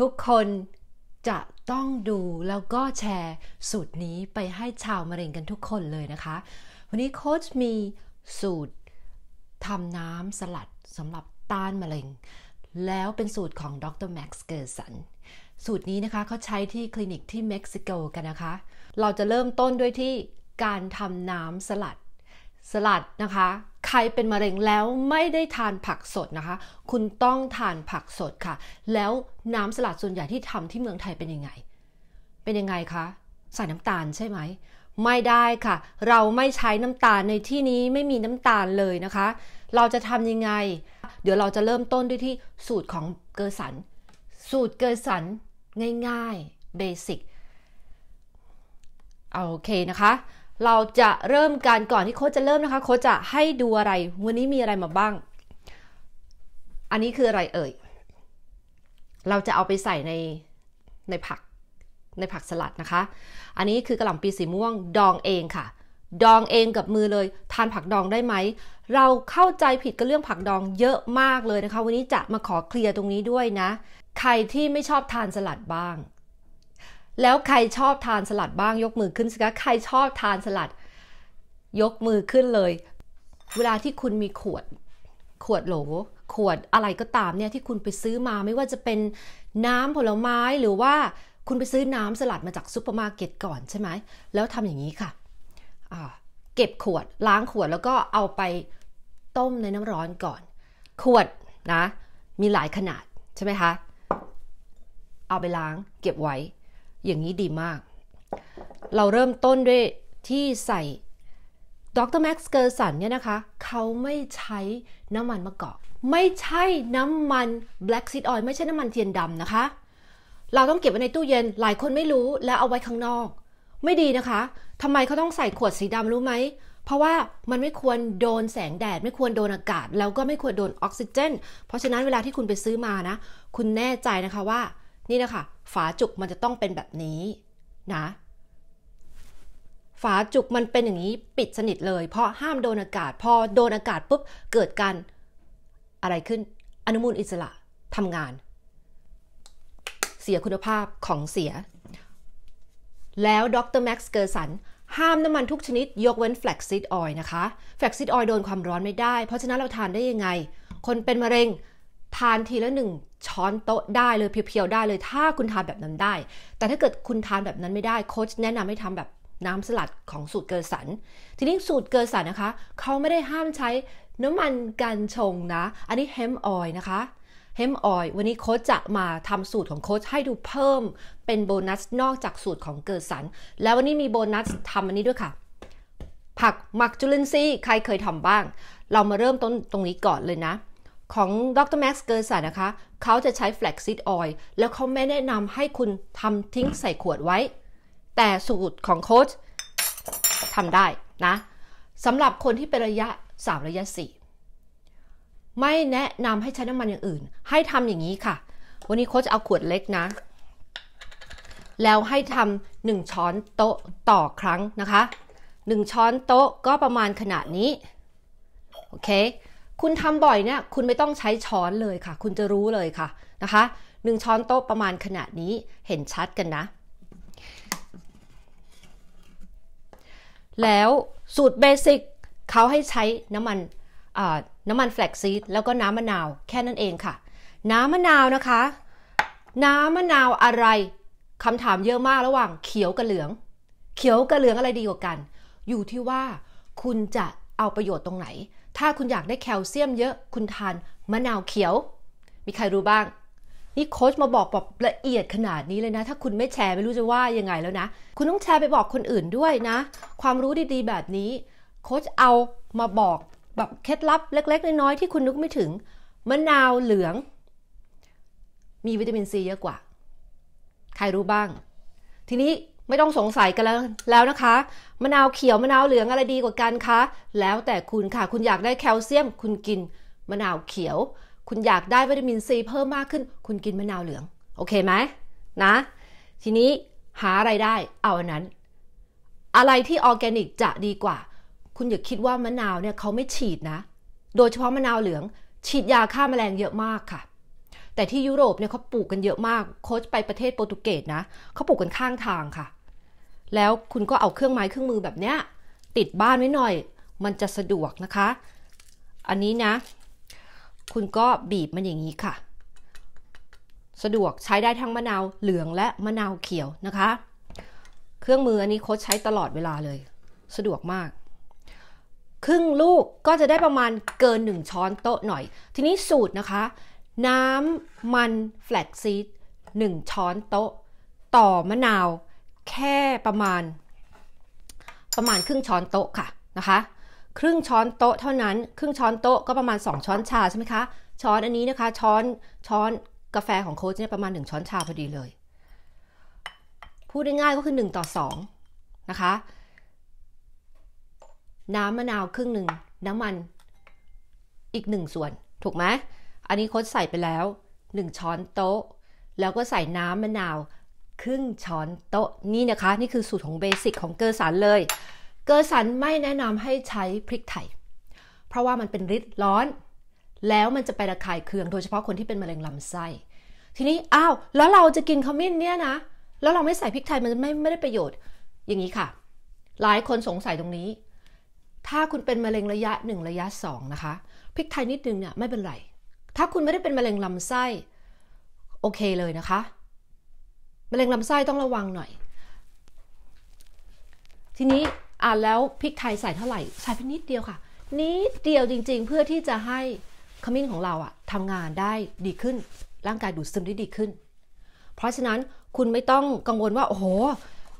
ทุกคนจะต้องดูแล้วก็แชร์สูตรนี้ไปให้ชาวมะเร็งกันทุกคนเลยนะคะ วันนี้โค้ชมีสูตรทำน้ำสลัดสำหรับต้านมะเร็งแล้วเป็นสูตรของดรแม็กซ์เกอร์สัน สูตรนี้นะคะเขาใช้ที่คลินิกที่เม็กซิโกกันนะคะ เราจะเริ่มต้นด้วยที่การทำน้ำสลัดสลัดนะคะ ใครเป็นมะเร็งแล้วไม่ได้ทานผักสดนะคะ คุณต้องทานผักสดค่ะ แล้วน้ำสลัดส่วนใหญ่ที่ทำที่เมืองไทยเป็นยังไง เป็นยังไงคะใส่น้ำตาลใช่ไหมไม่ได้ค่ะ เราไม่ใช้น้ำตาลในที่นี้ไม่มีน้ำตาลเลยนะคะ เราจะทำยังไง เดี๋ยวเราจะเริ่มต้นด้วยที่สูตรของเกอสันสูตรเกอสันง่ายๆเบสิกโอเคนะคะเราจะเริ่มการก่อนที่โค้ชจะเริ่มนะคะโค้ชจะให้ดูอะไร วันนี้มีอะไรมาบ้าง อันนี้คืออะไรเอ่ยเราจะเอาไปใส่ในในผักในผักสลัดนะคะ อันนี้คือกระหล่ำปีสีม่วงดองเองค่ะ ดองเองกับมือเลย ทานผักดองได้ไหมเราเข้าใจผิดกับเรื่องผักดองเยอะมากเลยนะคะ วันนี้จะมาขอเคลียร์ตรงนี้ด้วยนะ ใครที่ไม่ชอบทานสลัดบ้างแล้วใครชอบทานสลัดบ้างยกมือขึ้นสิคะใครชอบทานสลัด ยกมือขึ้นเลย เวลาที่คุณมีขวดขวดโหลขวดอะไรก็ตามเนี่ยที่คุณไปซื้อมาไม่ว่าจะเป็นน้ำผลไม้หรือว่าคุณไปซื้อน้ำสลัดมาจากซูเปอร์มาร์เก็ตก่อนใช่ไหมแล้วทำอย่างนี้ค่ะเก็บขวดล้างขวดแล้วก็เอาไปต้มในน้ำร้อนก่อน ขวดนะ มีหลายขนาดใช่ไหมคะเอาไปล้างเก็บไว้อย่างนี้ดีมาก เราเริ่มต้นด้วยที่ใส่ดรแม็กซ์เกอร์สันเนี่ยนะคะ เขาไม่ใช้น้ำมันมะกอกไม่ใช่น้ำมันแบล็กซิดออยไม่ใช่น้ำมันเทียนดำนะคะ เราต้องเก็บไว้ในตู้เย็น หลายคนไม่รู้แล้วเอาไว้ข้างนอก ไม่ดีนะคะ ทำไมเขาต้องใส่ขวดสีดำรู้ไหม เพราะว่ามันไม่ควรโดนแสงแดด ไม่ควรโดนอากาศแล้วก็ไม่ควรโดนออกซิเจน เพราะฉะนั้นเวลาที่คุณไปซื้อมานะ คุณแน่ใจนะคะว่านี่นะคะฝาจุกมันจะต้องเป็นแบบนี้นะฝาจุกมันเป็นอย่างนี้ปิดสนิทเลยเพราะห้ามโดนอากาศ พอโดนอากาศปุ๊บเกิดการอะไรขึ้นอนุมูลอิสระทำงาน เสียคุณภาพของเสีย แล้วดรแม็กซ์เกอร์สันห้ามน้ำมันทุกชนิด ยกเว้นแฟลกซิดออยนะคะแฟลกซิดออยโดนความร้อนไม่ได้ เพราะฉะนั้นเราทานได้ยังไง คนเป็นมะเร็งทานทีละหนึ่งช้อนโต๊ะได้เลยเพียวๆได้เลยถ้าคุณทานแบบนั้นได้ แต่ถ้าเกิดคุณทานแบบนั้นไม่ได้โค้ชแนะนำให้ทำแบบน้ำสลัดของสูตรเกอร์สันทีนี้สูตรเกอร์สันนะคะเขาไม่ได้ห้ามใช้น้ำมันกันชงนะ อันนี้เฮมออยนะคะเฮมออยวันนี้โค้ชจะมาทำสูตรของโค้ชให้ดูเพิ่ม เป็นโบนัสนอกจากสูตรของเกอร์สันแล้ววันนี้มีโบนัสทำอันนี้ด้วยค่ะ ผักหมักจุลินทรีย์ใครเคยทำบ้าง เรามาเริ่มต้นตรงนี้ก่อนเลยนะของดรแม็กซ์เกอร์สันนะคะ เขาจะใช้แฟลกซิดออยล์แล้วเขาไม่แนะนำให้คุณทำทิ้งใส่ขวดไว้ แต่สูตรของโค้ชทำได้นะสำหรับคนที่เป็นระยะ 3 ระยะ 4 ไม่แนะนำให้ใช้น้ำมันอย่างอื่น ให้ทำอย่างนี้ค่ะ วันนี้โค้ชเอาขวดเล็กนะ แล้วให้ทำหนึ่งช้อนโต๊ะต่อครั้งนะคะ 1 ช้อนโต๊ะก็ประมาณขนาดนี้โอเคคุณทำบ่อยเนี่ยคุณไม่ต้องใช้ช้อนเลยค่ะ คุณจะรู้เลยค่ะนะคะหนึ่งช้อนโต๊ะประมาณขนาดนี้เห็นชัดกันนะแล้วสูตรเบสิกเขาให้ใช้น้ำมันน้ำมันแฟลกซีด แล้วก็น้ำมะนาวแค่นั้นเองค่ะ น้ำมะนาวนะคะ น้ำมะนาวอะไรคำถามเยอะมากระหว่าง เขียวกับเหลือง เขียวกับเหลืองอะไรดีกว่ากัน อยู่ที่ว่าคุณจะเอาประโยชน์ตรงไหนถ้าคุณอยากได้แคลเซียมเยอะคุณทาน มะนาวเขียว มีใครรู้บ้าง นี่โค้ชมาบอกแบบละเอียดขนาดนี้เลยนะ ถ้าคุณไม่แชร์ไม่รู้จะว่ายังไงแล้วนะ คุณต้องแชร์ไปบอกคนอื่นด้วยนะ ความรู้ดีๆแบบนี้โค้ชเอามาบอกแบบเคล็ดลับเล็ก ๆ น้อยๆที่คุณนึกไม่ถึง มะนาวเหลือง มีวิตามินซีเยอะกว่า ใครรู้บ้าง ทีนี้ไม่ต้องสงสัยกันแล้วแล้วนะคะ มะนาวเขียวมะนาวเหลืองอะไรดีกว่ากันคะ แล้วแต่คุณค่ะคุณอยากได้แคลเซียม คุณกินมะนาวเขียว คุณอยากได้วิตามินซีเพิ่มมากขึ้น คุณกินมะนาวเหลืองโอเคไหมนะ ทีนี้หาอะไรได้เอาอันนั้น อะไรที่ออร์แกนิกจะดีกว่า คุณอย่าคิดว่ามะนาวเนี่ยเขาไม่ฉีดนะ โดยเฉพาะมะนาวเหลือง ฉีดยาฆ่ามาแมลงเยอะมากค่ะ แต่ที่ยุโรปเนี่ยเขาปลูกกันเยอะมากโค้ชไปประเทศโปรตุเกสนะเขาปลูกกันข้างทางค่ะแล้วคุณก็เอาเครื่องไม้เครื่องมือแบบเนี้ย ติดบ้านไว้หน่อย มันจะสะดวกนะคะ อันนี้นะ คุณก็บีบมันอย่างนี้ค่ะ สะดวกใช้ได้ทั้งมะนาวเหลืองและมะนาวเขียวนะคะ เครื่องมืออันนี้โค้ชใช้ตลอดเวลาเลย สะดวกมาก ครึ่งลูกก็จะได้ประมาณเกิน 1 ช้อนโต๊ะหน่อย ทีนี้สูตรนะคะ น้ำมันแฟลกซีด1ช้อนโต๊ะต่อมะนาวแค่ประมาณประมาณครึ่งช้อนโต๊ะค่ะนะคะครึ่งช้อนโต๊ะเท่านั้น ครึ่งช้อนโต๊ะก็ประมาณ 2 ช้อนชาใช่ไหมคะช้อนอันนี้นะคะช้อนช้อนกาแฟของโค้ชเนี่ยประมาณ1ช้อนชาพอดีเลยพูดง่ายๆก็คือ1ต่อ2นะคะน้ำมะนาวครึ่งหนึ่งน้ำมันอีก 1 ส่วนถูกไหมอันนี้โค้ชใส่ไปแล้ว 1 ช้อนโต๊ะ แล้วก็ใส่น้ำมะนาวครึ่งช้อน โต๊ะนี่นะคะ นี่คือสูตรของเบสิกของเกอร์สันเลย เกอร์สันไม่แนะนำให้ใช้พริกไทย เพราะว่ามันเป็นริดร้อน แล้วมันจะไประคายเคือง โดยเฉพาะคนที่เป็นมะเร็งลำไส้ ทีนี้ อ้าว แล้วเราจะกินขมิ้นเนี่ยนะ แล้วเราไม่ใส่พริกไทย มันไม่ไม่ได้ประโยชน์ อย่างนี้ค่ะ หลายคนสงสัยตรงนี้ ถ้าคุณเป็นมะเร็งระยะ1ระยะ2 นะคะพริกไทยนิดนึงเนี่ยไม่เป็นไรถ้าคุณไม่ได้เป็นมะเร็งลำไส้ โอเคเลยนะคะมะเร็งลำไส้ต้องระวังหน่อย ทีนี้อ่าแล้วพริกไทยใส่เท่าไหร่ ใส่เพียงนิดเดียวค่ะ นิดเดียวจริง ๆ เพื่อที่จะให้ขมิ้นของเราอะทำงานได้ดีขึ้น ร่างกายดูดซึมได้ดีขึ้น เพราะฉะนั้นคุณไม่ต้องกังวลว่าโอ้โห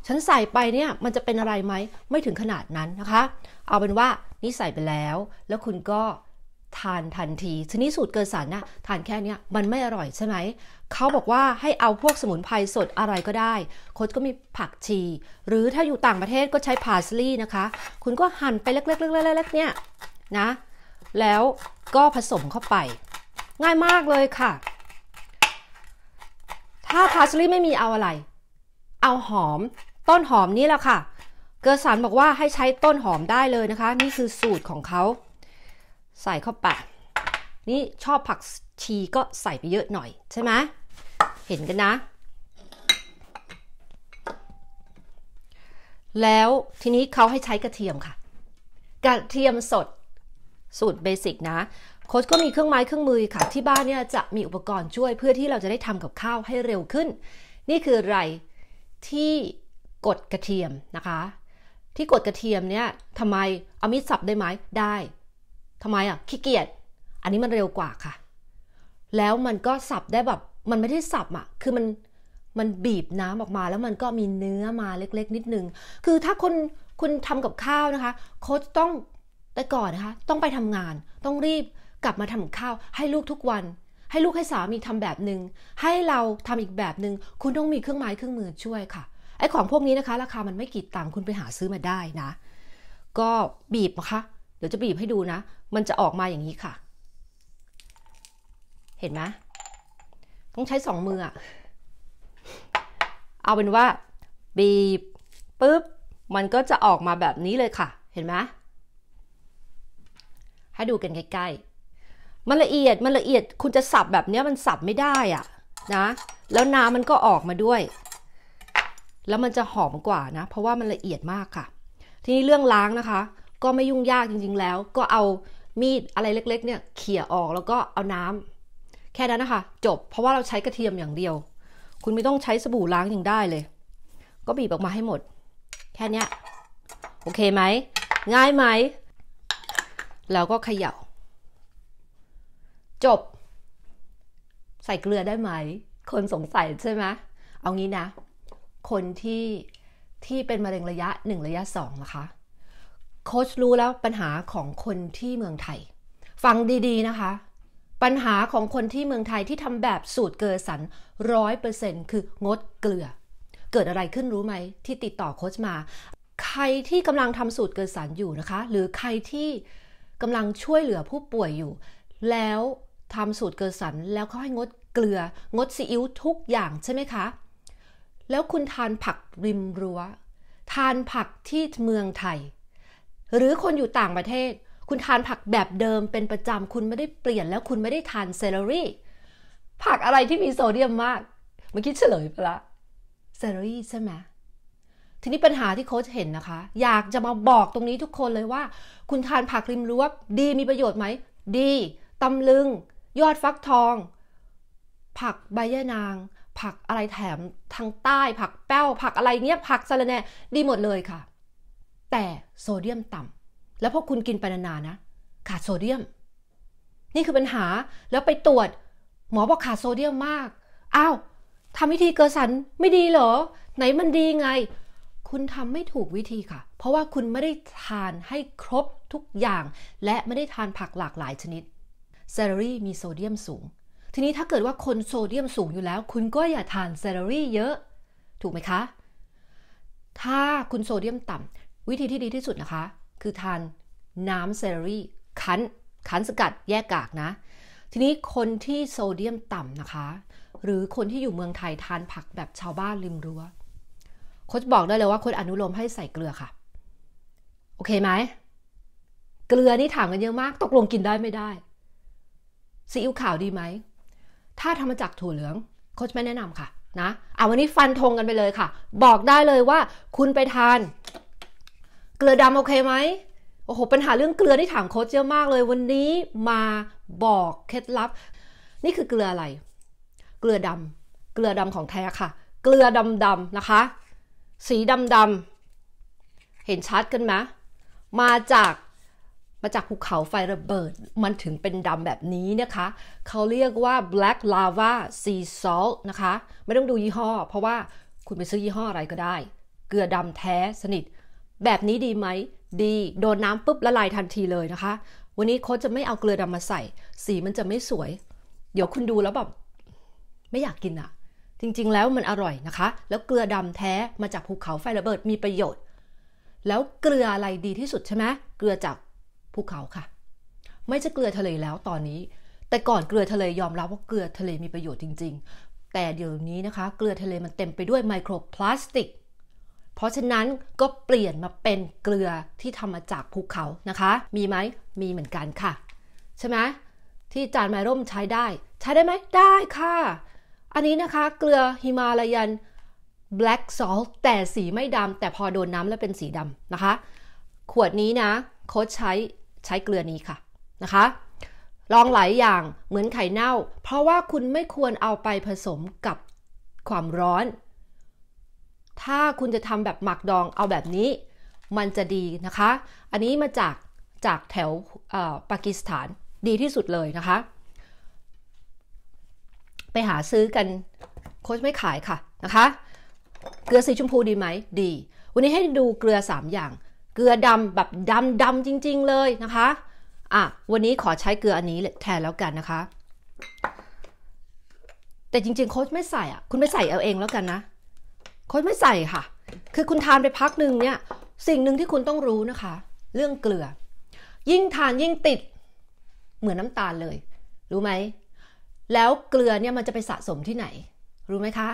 ฉันใส่ไปเนี่ยมันจะเป็นอะไรไหมไม่ถึงขนาดนั้นนะคะ เอาเป็นว่านี่ใส่ไปแล้ว แล้วคุณก็ทานทันทีทีนี้สูตรเกินสารนะทานแค่นี้มันไม่อร่อยใช่ไหม เขาบอกว่าให้เอาพวกสมุนไพรสดอะไรก็ได้ โค้ดก็มีผักชี หรือถ้าอยู่ต่างประเทศก็ใช้พาสลี่นะคะ คุณก็หั่นไปเล็กๆๆๆเนี่ยนะ แล้วก็ผสมเข้าไป ง่ายมากเลยค่ะ ถ้าพาสลี่ไม่มีเอาอะไร เอาหอมต้นหอมนี่แหละค่ะ เกอร์สารบอกว่าให้ใช้ต้นหอมได้เลยนะคะ นี่คือสูตรของเขาใส่เข้าไปนี่ชอบผักชีก็ใส่ไปเยอะหน่อยใช่ไหมเห็นกันนะ แล้วทีนี้เขาให้ใช้กระเทียมค่ะ กระเทียมสด สูตรเบสิกนะ โค้ชก็มีเครื่องไม้เครื่องมือค่ะที่บ้านเนี่ยจะมีอุปกรณ์ช่วยเพื่อที่เราจะได้ทำกับข้าวให้เร็วขึ้น นี่คือไรที่กดกระเทียมนะคะ ที่กดกระเทียมเนี่ยทำไม เอามีดสับได้ไหมได้ทำไมอ่ะขี้เกียจ อันนี้มันเร็วกว่าค่ะ แล้วมันก็สับได้แบบ มันไม่ได้สับอ่ะ คือมันมันบีบน้ำออกมา แล้วมันก็มีเนื้อมาเล็ก ๆ นิดนึง คือถ้าคนคุณทำกับข้าวนะคะ โค้ชต้องแต่ก่อนนะคะ ต้องไปทำงาน ต้องรีบกลับมาทำข้าว ให้ลูกทุกวัน ให้ลูกให้สามีทำแบบหนึง่งให้เราทำอีกแบบหนึง่งคุณต้องมีเครื่องไม้เครื่องมือช่วยค่ะไอ้ของพวกนี้นะคะ ราคามันไม่กี่ตังค์คุณไปหาซื้อมาได้นะ ก็บีบนะคะเดี๋ยวจะบีบให้ดูนะ มันจะออกมาอย่างนี้ค่ะ เห็นไหม ต้องใช้สองมืออะ เอาเป็นว่าบีบปุ๊บ มันก็จะออกมาแบบนี้เลยค่ะ เห็นไหม ให้ดูกันใกล้ๆ มันละเอียด มันละเอียด คุณจะสับแบบนี้มันสับไม่ได้อะนะ แล้วน้ำมันก็ออกมาด้วย แล้วมันจะหอมกว่านะ เพราะว่ามันละเอียดมากค่ะ ทีนี้เรื่องล้างนะคะก็ไม่ยุ่งยากจริงๆแล้ว ก็เอามีดอะไรเล็กๆ เนี่ยเขี่ยออกแล้วก็เอาน้ำ แค่นั้นนะคะ จบเพราะว่าเราใช้กระเทียมอย่างเดียว คุณไม่ต้องใช้สบู่ล้างยังได้เลย ก็บีบออกมาให้หมด แค่นี้โอเคไหม ง่ายไหม แล้วก็เขยา่า จบ ใส่เกลือได้ไหมคนสงสัยใช่ไหมเอางี้นะ คนที่ที่เป็นมะเร็งระยะ 1 ระยะ2นะคะโค้ชรู้แล้วปัญหาของคนที่เมืองไทย ฟังดีๆนะคะ ปัญหาของคนที่เมืองไทยที่ทำแบบสูตรเกอสันร้อยเปอร์เซ็นคืองดเกลือ เกิดอะไรขึ้นรู้ไหมที่ติดต่อโค้ชมา ใครที่กำลังทำสูตรเกอสันอยู่นะคะ หรือใครที่กำลังช่วยเหลือผู้ป่วยอยู่ แล้วทำสูตรเกอสัน แล้วเขาให้งดเกลืองดซีอิ๊วทุกอย่างใช่ไหมคะแล้วคุณทานผักริมรัว้วทานผักที่เมืองไทยหรือคนอยู่ต่างประเทศคุณทานผักแบบเดิมเป็นประจำคุณไม่ได้เปลี่ยนแล้วคุณไม่ได้ทานเซลลรี่ ผักอะไรที่มีโซเดียมมากเมื่อกี้เฉลยไปละเซลลรี่ใช่ไหม ทีนี้ปัญหาที่โค้ชเห็นนะคะ อยากจะมาบอกตรงนี้ทุกคนเลยว่า คุณทานผักริมรั้วดีมีประโยชน์ไหม ดีตำลึง ยอดฟักทอง ผักใบยะนาง ผักอะไรแถมทางใต้ ผักแป้วผักอะไรเงี้ย ผักสะระแหน่ดีหมดเลยค่ะแต่โซเดียมต่ำ แล้วพอคุณกินไปนานๆนะ ขาดโซเดียม นี่คือปัญหา แล้วไปตรวจ หมอบอกขาดโซเดียมมาก อ้าว ทำวิธีเกอสันไม่ดีเหรอ ไหนมันดีไง คุณทำไม่ถูกวิธีค่ะ เพราะว่าคุณไม่ได้ทานให้ครบทุกอย่าง และไม่ได้ทานผักหลากหลายชนิด เซลลรี่มีโซเดียมสูง ทีนี้ถ้าเกิดว่าคนโซเดียมสูงอยู่แล้ว คุณก็อย่าทานเซลรี่เยอะ ถูกไหมคะ ถ้าคุณโซเดียมต่ำวิธีที่ดีที่สุดนะคะ คือทานน้ำเซรี่คั้นคั้นสกัดแยกกากนะ ทีนี้คนที่โซเดียมต่ำนะคะ หรือคนที่อยู่เมืองไทยทานผักแบบชาวบ้านริมรัว้วโค้ชบอกได้เลยว่า คนอนุโลมให้ใส่เกลือค่ะ โอเคไหมเกลือนี่ถามกันเยอะมากตกลงกินได้ไม่ได้ ซีอิ๊วขาวดีไหมถ้าทำมาจากถั่วเหลืองโค้ชไม่แนะนำค่ะนะอ่วันนี้ฟันธงกันไปเลยค่ะ บอกได้เลยว่า คุณไปทานเกลือดำโอเคไหมโอ้โหปัญหาเรื่องเกลือที่ถามโค้ชเยอะมากเลย วันนี้มาบอกเคล็ดลับ นี่คือเกลืออะไร เกลือดำ เกลือดำของแท้ค่ะ เกลือดำดำนะคะ สีดำดำเห็นชัดกันไหม มาจาก มาจากภูเขาไฟระเบิด มันถึงเป็นดำแบบนี้นะคะ เขาเรียกว่า black lava sea salt นะคะ ไม่ต้องดูยี่ห้อ เพราะว่าคุณไปซื้อยี่ห้ออะไรก็ได้ เกลือดำแท้สนิทแบบนี้ดีไหม ดี โดนน้ำปุ๊บละลายทันทีเลยนะคะ วันนี้โค้ชจะไม่เอาเกลือดำมาใส่ สีมันจะไม่สวย เดี๋ยวคุณดูแล้วแบบ ไม่อยากกินอะจริงๆแล้วมันอร่อยนะคะ แล้วเกลือดำแท้มาจากภูเขาไฟระเบิดมีประโยชน์ แล้วเกลืออะไรดีที่สุดใช่ไหมเกลือจากภูเขาค่ะ ไม่ใช่เกลือทะเลแล้วตอนนี้ แต่ก่อนเกลือทะเลยอมรับว่าเกลือทะเลมีประโยชน์จริง ๆ แต่เดี๋ยวนี้นะคะเกลือทะเลมันเต็มไปด้วยไมโครพลาสติกเพราะฉะนั้นก็เปลี่ยนมาเป็นเกลือที่ทำมาจากภูเขานะคะ มีไหม มีเหมือนกันค่ะ ใช่ไหมที่จานไม้ร่มใช้ได้ ใช้ได้ไหมได้ค่ะ อันนี้นะคะเกลือฮิมาลายัน black salt แต่สีไม่ดำแต่พอโดนน้ำแล้วเป็นสีดำนะคะ ขวดนี้นะโค้ชใช้ใช้เกลือนี้ค่ะนะคะลองหลายอย่างเหมือนไข่เน่า เพราะว่าคุณไม่ควรเอาไปผสมกับความร้อนถ้าคุณจะทำแบบหมักดองเอาแบบนี้มันจะดีนะคะ อันนี้มาจากจากแถวปากีสถานดีที่สุดเลยนะคะ ไปหาซื้อกันโค้ชไม่ขายค่ะนะคะ เกลือสีชมพูดีไหมดี วันนี้ให้ดูเกลือ3อย่างเกลือดำแบบดำดำจริงๆเลยนะคะอ่ะวันนี้ขอใช้เกลืออันนี้แทนแล้วกันนะคะ แต่จริงๆโค้ชไม่ใส่อ่ะคุณไปใส่เอาเองแล้วกันนะคนไม่ใส่ค่ะ คือคุณทานไปพักหนึ่งเนี่ย สิ่งหนึ่งที่คุณต้องรู้นะคะ เรื่องเกลือ ยิ่งทานยิ่งติด เหมือนน้ำตาลเลย รู้ไหม แล้วเกลือเนี่ยมันจะไปสะสมที่ไหน รู้ไหมคะ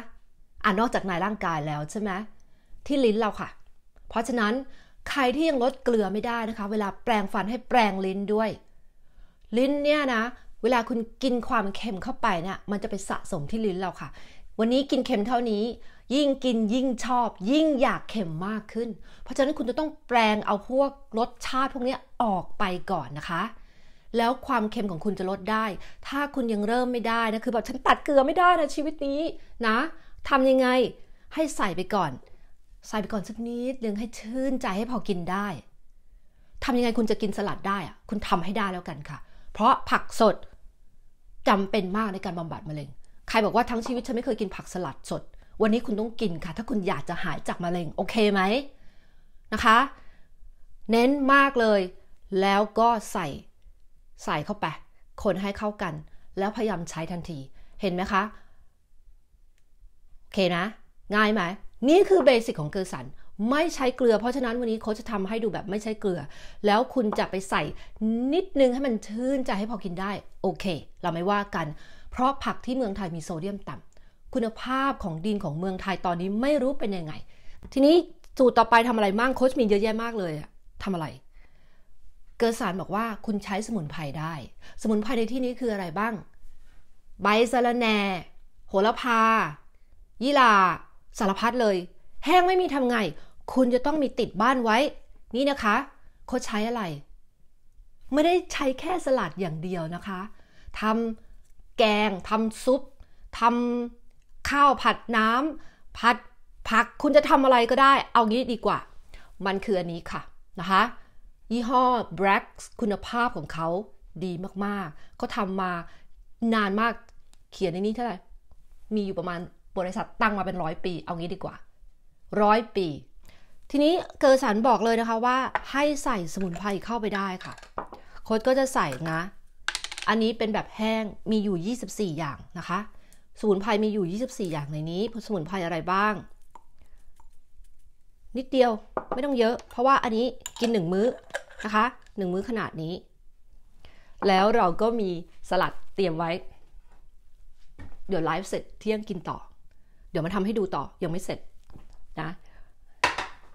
อ่านอกจากในร่างกายแล้วใช่ไหม ที่ลิ้นเราค่ะ เพราะฉะนั้นใครที่ยังลดเกลือไม่ได้นะคะ เวลาแปลงฟันให้แปลงลิ้นด้วย ลิ้นเนี่ยนะ เวลาคุณกินความเค็มเข้าไปเนี่ย มันจะไปสะสมที่ลิ้นเราค่ะ วันนี้กินเค็มเท่านี้ยิ่งกินยิ่งชอบ ยิ่งอยากเค็มมากขึ้น เพราะฉะนั้นคุณจะต้องแปลงเอาพวกรสชาติพวกนี้ออกไปก่อนนะคะ แล้วความเค็มของคุณจะลดได้ ถ้าคุณยังเริ่มไม่ได้นะคือแบบฉันตัดเกลือไม่ได้นะชีวิตนี้นะทำยังไงให้ใส่ไปก่อน ใส่ไปก่อนสักนิดนึงให้ชื่นใจให้พอกินได้ทำยังไงคุณจะกินสลัดได้อะคุณทำให้ได้แล้วกันค่ะ เพราะผักสดจำเป็นมากในการบำบัดมะเร็ง ใครบอกว่าทั้งชีวิตฉันไม่เคยกินผักสลัดสดวันนี้คุณต้องกินค่ะ ถ้าคุณอยากจะหายจากมะเร็งโอเคไหมนะคะ เน้นมากเลย แล้วก็ใส่ใส่เข้าไปคนให้เข้ากัน แล้วพยายามใช้ทันทีเห็นไหมคะโอเคนะง่ายไหมนี่คือเบสิกของเกลือสันไม่ใช้เกลือ เพราะฉะนั้นวันนี้เขาจะทำให้ดูแบบไม่ใช้เกลือ แล้วคุณจะไปใส่นิดนึงให้มันชื่นใจให้พอกินได้ โอเค เราไม่ว่ากัน เพราะผักที่เมืองไทยมีโซเดียมต่ำคุณภาพของดินของเมืองไทยตอนนี้ไม่รู้เป็นยังไง ทีนี้สูตรต่อไปทำอะไรบ้างโค้ชมีเยอะแยะมากเลยทำอะไร เกิดสารบอกว่าคุณใช้สมุนไพรได้ สมุนไพรในที่นี้คืออะไรบ้าง ใบสะระแหน่ โหระพา ยี่ราสารพัดเลย แห้งไม่มีทำไง คุณจะต้องมีติดบ้านไว้ นี่นะคะโค้ชใช้อะไร ไม่ได้ใช้แค่สลัดอย่างเดียวนะคะทำแกงทำซุปทำข้าวผัดน้ำ ผัดผักคุณจะทำอะไรก็ได้ เอางี้ดีกว่า มันคืออันนี้ค่ะนะคะ ยี่ห้อ Black คุณภาพของเขาดีมากๆเขาทำมานานมากเขียนในนี้เท่าไหร่ มีอยู่ประมาณบริษัทตั้งมาเป็นร้อยปี เอางี้ดีกว่าร้อยปี ทีนี้เกอร์สันบอกเลยนะคะว่าให้ใส่สมุนไพรเข้าไปได้ค่ะโค้ดก็จะใส่นะอันนี้เป็นแบบแห้งมีอยู่ 24 อย่างนะคะสมุนไพรมีอยู่ 24 อย่างในนี้สมุนไพรอะไรบ้าง นิดเดียวไม่ต้องเยอะ เพราะว่าอันนี้กินหนึ่งมื้อนะคะหนึ่งมื้อขนาดนี้ แล้วเราก็มีสลัดเตรียมไว้ เดี๋ยวไลฟ์เสร็จเที่ยงกินต่อ เดี๋ยวมาทำให้ดูต่อยังไม่เสร็จนะ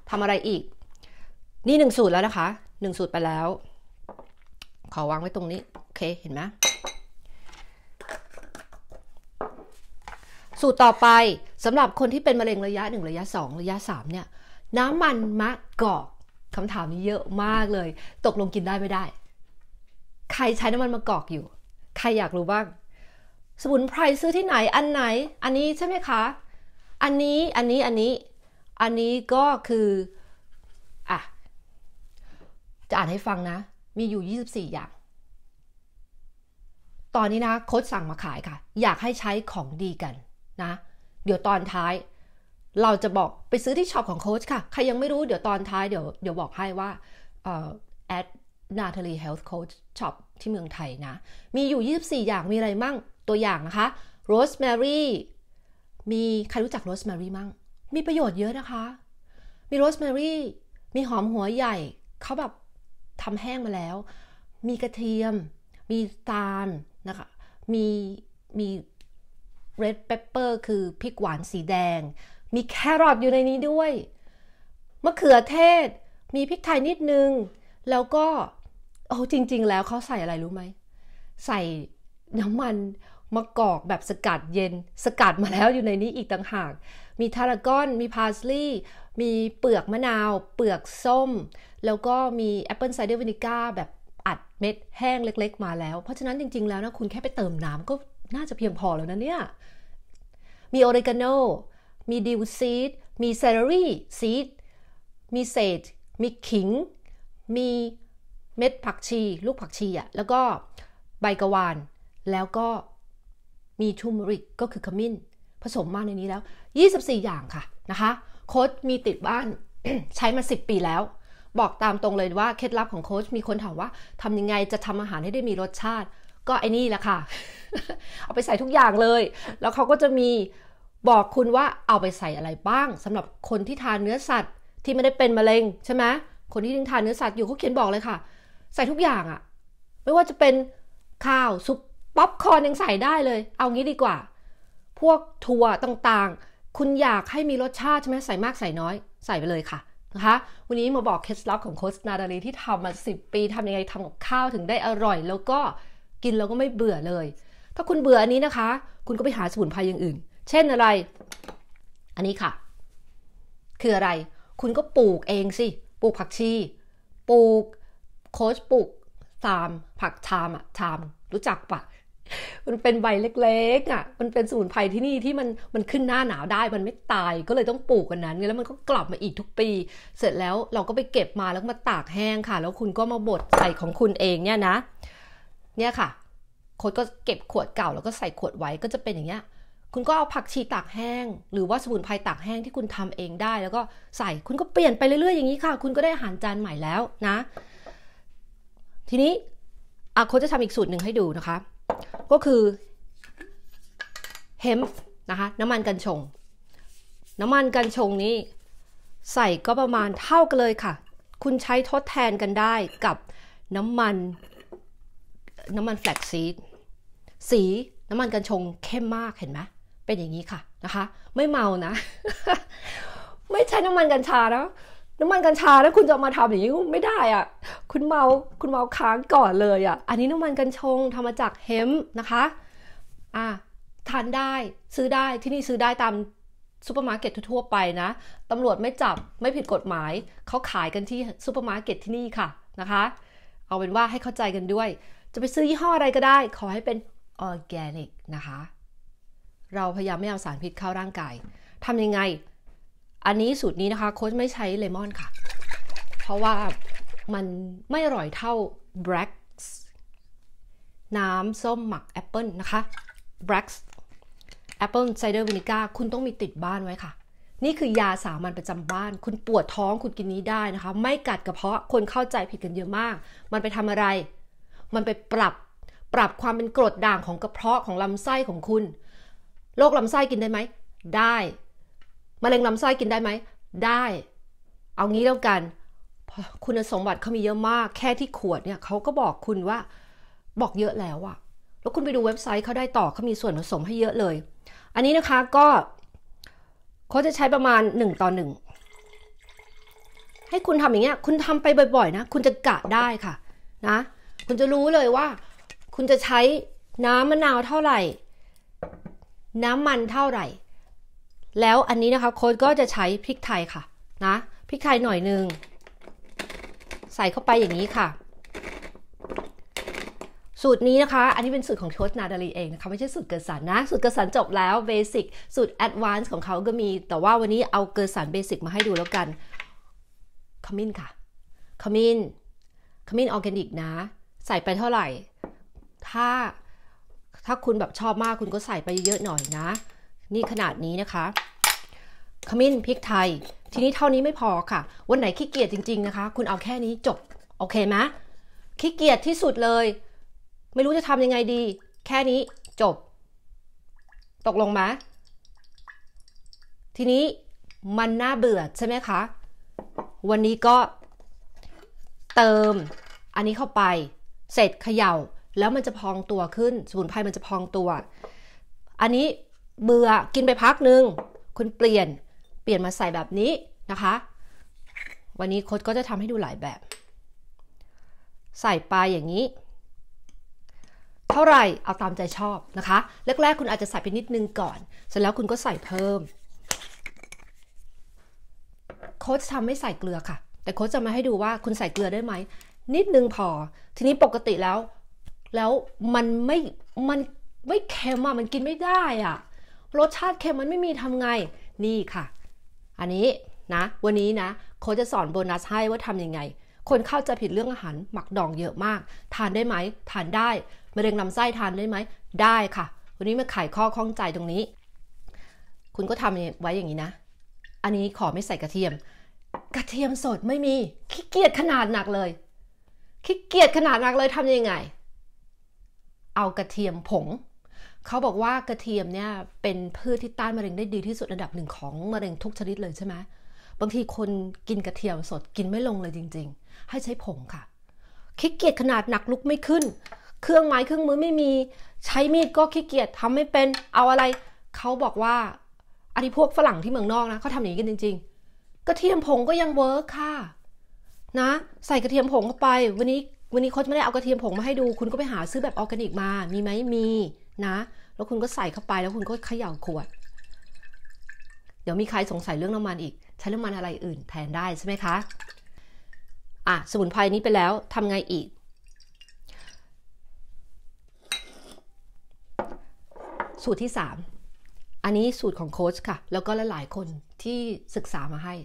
ทำอะไรอีก นี่หนึ่งสูตรแล้วนะคะหนึ่งสูตรไปแล้ว ขอวางไว้ตรงนี้โอเคเห็นไหมสูตรต่อไปสำหรับคนที่เป็นมะเร็งระยะ 1 ระยะ 2 ระยะ3เนี่ยน้ำมันมะกอกคำถามนี้เยอะมากเลย ตกลงกินได้ไม่ได้ ใครใช้น้ำมันมะกอกอยู่ ใครอยากรู้บ้างสมุนไพรซื้อที่ไหนอันไหน อันนี้ใช่ไหมคะ อันนี้อันนี้ อันนี้อันนี้ก็คืออ่ะจะอ่านให้ฟังนะ มีอยู่ 24 อย่าง ตอนนี้นะโค้ดสั่งมาขายค่ะ อยากให้ใช้ของดีกันนะ เดี๋ยวตอนท้ายเราจะบอกไปซื้อที่ช็อปของโค้ชค่ะ ใครยังไม่รู้เดี๋ยวตอนท้ายเดี๋ยวเดี๋ยวบอกให้ว่าแอดนาท e h ีเฮลท์โค้ชช็อปที่เมืองไทยนะ มีอยู่ 24 อย่างมีอะไรมั่งตัวอย่างนะคะโรสแมรี่มี ใครรู้จักโรสแมรี่มั่ง มีประโยชน์เยอะนะคะ มีโรสแมรี่มีหอมหัวใหญ่ เขาแบบทำแห้งมาแล้ว มีกระเทียม มีตาลนะคะ มีมี red pepper คือพริกหวานสีแดง มีแครอทอยู่ในนี้ด้วย มะเขือเทศ มีพริกไทยนิดนึง แล้วก็ โอ้จริง ๆ แล้วเขาใส่อะไรรู้ไหม ใส่น้ำมันมะกอกแบบสกัดเย็นสกัดมาแล้วอยู่ในนี้อีกต่างหาก มีทารากอน มี พาสลีย์มีเปลือกมะนาว เปลือก ส้ม แล้วก็มีแอปเปิลไซเดอร์วินิก้าแบบ อัดเม็ด แห้งเล็กๆ มา แล้ว เพราะฉะนั้นจริง ๆแล้วนะคุณแค่ไปเติมน้ำก็น่าจะเพียงพอแล้วนะเนี่ยมีออริกาโน มีดิวซีด มีเซลรี่ซีด มีเศษมีขิง มีเม็ดผักชี ลูกผักชีอะแล้วก็ใบกระวาน แล้วก็มีทูมริกก็คือขมิ้น ผสมมาในนี้แล้ว 24 อย่างค่ะนะคะโค้ชมีติดบ้านใช้มา 10 ปีแล้ว บอกตามตรงเลยว่าเคล็ดลับของโค้ชมีคนถามว่าทำยังไงจะทำอาหารให้ได้มีรสชาติก็ไอ้นี่แหละค่ะ เอาไปใส่ทุกอย่างเลย แล้วเขาก็จะมีบอกคุณว่าเอาไปใส่อะไรบ้าง สำหรับคนที่ทานเนื้อสัตว์ที่ไม่ได้เป็นมะเร็งใช่ไหมคนที่ยังทานเนื้อสัตว์อยู่เขาเขียนบอกเลยค่ะ ใส่ทุกอย่างอะ ไม่ว่าจะเป็นข้าวซุปป๊อปคอร์นยังใส่ได้เลย เอางี้ดีกว่า พวกทัรวต่างๆ คุณอยากให้มีรสชาติใช่ไหมใส่มากใส่น้อย ใส่ไปเลยค่ะนะคะ วันนี้มาบอกเคล็ดลับของโค้ชนาดาลีที่ทำมา10ปีทำยังไงทำกับข้าวถึงได้อร่อยแล้วก็กินแล้วก็ไม่เบื่อเลย ถ้าคุณเบื่ออันนี้นะคะ คุณก็ไปหาสมุนไพรอย่างอื่น เช่นอะไร อันนี้ค่ะ คืออะไร คุณก็ปลูกเองสิ ปลูกผักชี ปลูก โคชปลูกชาม ผักชามอะชาม รู้จักปะ มันเป็นใบเล็ก ๆ อ่ะ มันเป็นสมุนไพรที่นี่ที่มันมันขึ้นหน้าหนาวได้ มันไม่ตาย ก็เลยต้องปลูกกันนั้น แล้วมันก็กลับมาอีกทุกปี เสร็จแล้วเราก็ไปเก็บมาแล้วมาตากแห้งค่ะ แล้วคุณก็มาบดใส่ของคุณเองเนี่ยนะเนี่ยค่ะ โค้ดก็เก็บขวดเก่า แล้วก็ใส่ขวดไว้ก็จะเป็นอย่างเงี้ย คุณก็เอาผักชีตากแห้ง หรือว่าสมุนไพรตากแห้งที่คุณทำเองได้แล้วก็ใส่ คุณก็เปลี่ยนไปเรื่อยๆ อย่างนี้ค่ะ คุณก็ได้อาหารจานใหม่แล้วนะ ทีนี้อาโคดจะทำอีกสูตรหนึ่งให้ดูนะคะ ก็คือเฮมนะคะน้ำมันกัญชง น้ำมันกัญชงนี้ ใส่ก็ประมาณเท่ากันเลยค่ะ คุณใช้ทดแทนกันได้กับน้ำมันน้ำมันแฟลกซีดสีน้ำมันกัญชงเข้มมากเห็นไหมเป็นอย่างนี้ค่ะนะคะ ไม่เมานะ ไม่ใช่น้ำมันกัญชานะ น้ำมันกัญชาแล้วคุณจะมาทำอย่างนี้ไม่ได้อะ่ะ คุณเมา คุณเมาค้างก่อนเลยอะ่ะ อันนี้น้ำมันกัญชงทำมาจากเฮมนะคะ อ่ะทานได้ ซื้อได้ ที่นี่ซื้อได้ตามซูเปอร์มาร์เก็ตทั่วไปนะตำรวจไม่จับ ไม่ผิดกฎหมาย เขาขายกันที่ซูเปอร์มาร์เก็ตที่นี่ค่ะนะคะ เอาเป็นว่าให้เข้าใจกันด้วยจะไปซื้อยี่ห้ออะไรก็ได้ ขอให้เป็นออร์แกนิกนะคะ เราพยายามไม่เอาสารพิษเข้าร่างกายทำยังไง อันนี้สูตรนี้นะคะโค้ชไม่ใช้เลมอนค่ะ เพราะว่ามันไม่อร่อยเท่าแบ a ็กน้ำส้มหมักแอปเปิลนะคะบกแอปเปิลไซเดอร์วินิก้าคุณต้องมีติดบ้านไว้ค่ะ นี่คือยาสามัญประจำบ้าน คุณปวดท้องคุณกินนี้ได้นะคะ ไม่กัดกระเพาะคนเข้าใจผิดกันเยอะมาก มันไปทำอะไรมันไปปรับปรับความเป็นกรดด่างของกระเพาะของลำไส้ของคุณโรคลำไส้กินได้ไหม ได้ มะเร็งลำไส้กินได้ไหม ได้ เอางี้แล้วกัน คุณสมบัติเขามีเยอะมาก แค่ที่ขวดเนี่ยเขาก็บอกคุณว่า บอกเยอะแล้วอะแล้วคุณไปดูเว็บไซต์เขาได้ต่อเขามีส่วนผสมให้เยอะเลย อันนี้นะคะก็เขาจะใช้ประมาณ 1 ต่อ1ให้คุณทำอย่างเงี้ย คุณทำไปบ่อยๆ นะ คุณจะกะได้ค่ะ นะคุณจะรู้เลยว่าคุณจะใช้น้ำมะนาวเท่าไหร่ น้ำมันเท่าไหร่ แล้วอันนี้นะคะโค้ดก็จะใช้พริกไทยค่ะนะพริกไทยหน่อยหนึ่งใส่เข้าไปอย่างนี้ค่ะสูตรนี้นะคะอันนี้เป็นสูตรของโค้ชนาดาลีเองนะคะไม่ใช่สูตรเกิดสัรนะสูตรเกิดสัรจบแล้วเบสิกสูตรแอดวานซ์ของเขาก็มี แต่ว่าวันนี้เอาเกิดสัรเบสิกมาให้ดูแล้วกันขมิ้นค่ะขมิ้นขมิ้นออร์แกนิกนะใส่ไปเท่าไหร่ ถ้า ถ้าคุณแบบชอบมาก คุณก็ใส่ไปเยอะหน่อยนะ นี่ขนาดนี้นะคะ ขมิ้นพริกไทย ทีนี้เท่านี้ไม่พอค่ะ วันไหนขี้เกียจจริงๆนะคะ คุณเอาแค่นี้จบ โอเคไหมขี้เกียจที่สุดเลย ไม่รู้จะทำยังไงดี แค่นี้จบ ตกลงไหมทีนี้มันน่าเบื่อใช่ไหมคะ วันนี้ก็ เติมอันนี้เข้าไปเสร็จเขย่าแล้วมันจะพองตัวขึ้นสมุนไพรมันจะพองตัว อันนี้เบื่อกินไปพักหนึ่งคุณเปลี่ยนเปลี่ยนมาใส่แบบนี้นะคะ วันนี้โค้ดก็จะทำให้ดูหลายแบบ ใส่ปลาอย่างนี้ เท่าไหร่เอาตามใจชอบนะคะแรกๆคุณอาจจะใส่ไปนิดนึงก่อนเสร็จแล้วคุณก็ใส่เพิ่มโค้ดทำไม่ใส่เกลือค่ะ แต่โค้ดจะมาให้ดูว่าคุณใส่เกลือได้ไหมนิดนึงพอ ทีนี้ปกติแล้ว แล้วมันไม่ มันไม่เค็มอ่ะมันกินไม่ได้อ่ะ รสชาติเค็มมันไม่มีทำไง นี่ค่ะ อันนี้นะ วันนี้นะ โค้ชจะสอนโบนัสให้ว่าทำยังไง คนเข้าใจผิดเรื่องอาหารหมักดองเยอะมาก ทานได้ไหมทานได้มะเร็งลำไส้ทานได้ไหม ได้ค่ะ วันนี้มาไขข้อข้องใจตรงนี้ คุณก็ทำไว้อย่างนี้นะ อันนี้ขอไม่ใส่กระเทียม กระเทียมสดไม่มี ขี้เกียจขนาดหนักเลยขี้เกียจขนาดนักเลยทำยังไง เอากระเทียมผง เขาบอกว่ากระเทียมเนี่ยเป็นพืชที่ต้านมะเร็งได้ดีที่สุดระดับหนึ่งของมะเร็งทุกชนิดเลยใช่ไหมบางทีคนกินกระเทียมสดกินไม่ลงเลยจริง ๆ ให้ใช้ผงค่ะ ขี้เกียจขนาดหนักลุกไม่ขึ้น เครื่องไม้เครื่องมือไม่มีใช้มีดก็ขี้เกียจทำไม่เป็น เอาอะไร เขาบอกว่าอันนี้พวกฝรั่งที่เมืองนอกนะเขาทำอย่างนี้กันจริง ๆ กระเทียมผงก็ยังเวิร์กค่ะนะใส่กระเทียมผงเข้าไป วันนี้วันนี้โค้ชไม่ได้เอากระเทียมผงมาให้ดูคุณก็ไปหาซื้อแบบออร์แกนิกมามีไหมมีนะ แล้วคุณก็ใส่เข้าไปแล้วคุณก็เขย่าขวด เดี๋ยวมีใครสงสัยเรื่องน้ำมันอีก ใช้น้ำมันอะไรอื่นแทนได้ใช่ไหมคะอ่ะสมุนไพรนี้ไปแล้วทำไงอีก สูตรที่ 3 อันนี้สูตรของโค้ชค่ะ แล้วก็ลหลายๆคนที่ศึกษามาให้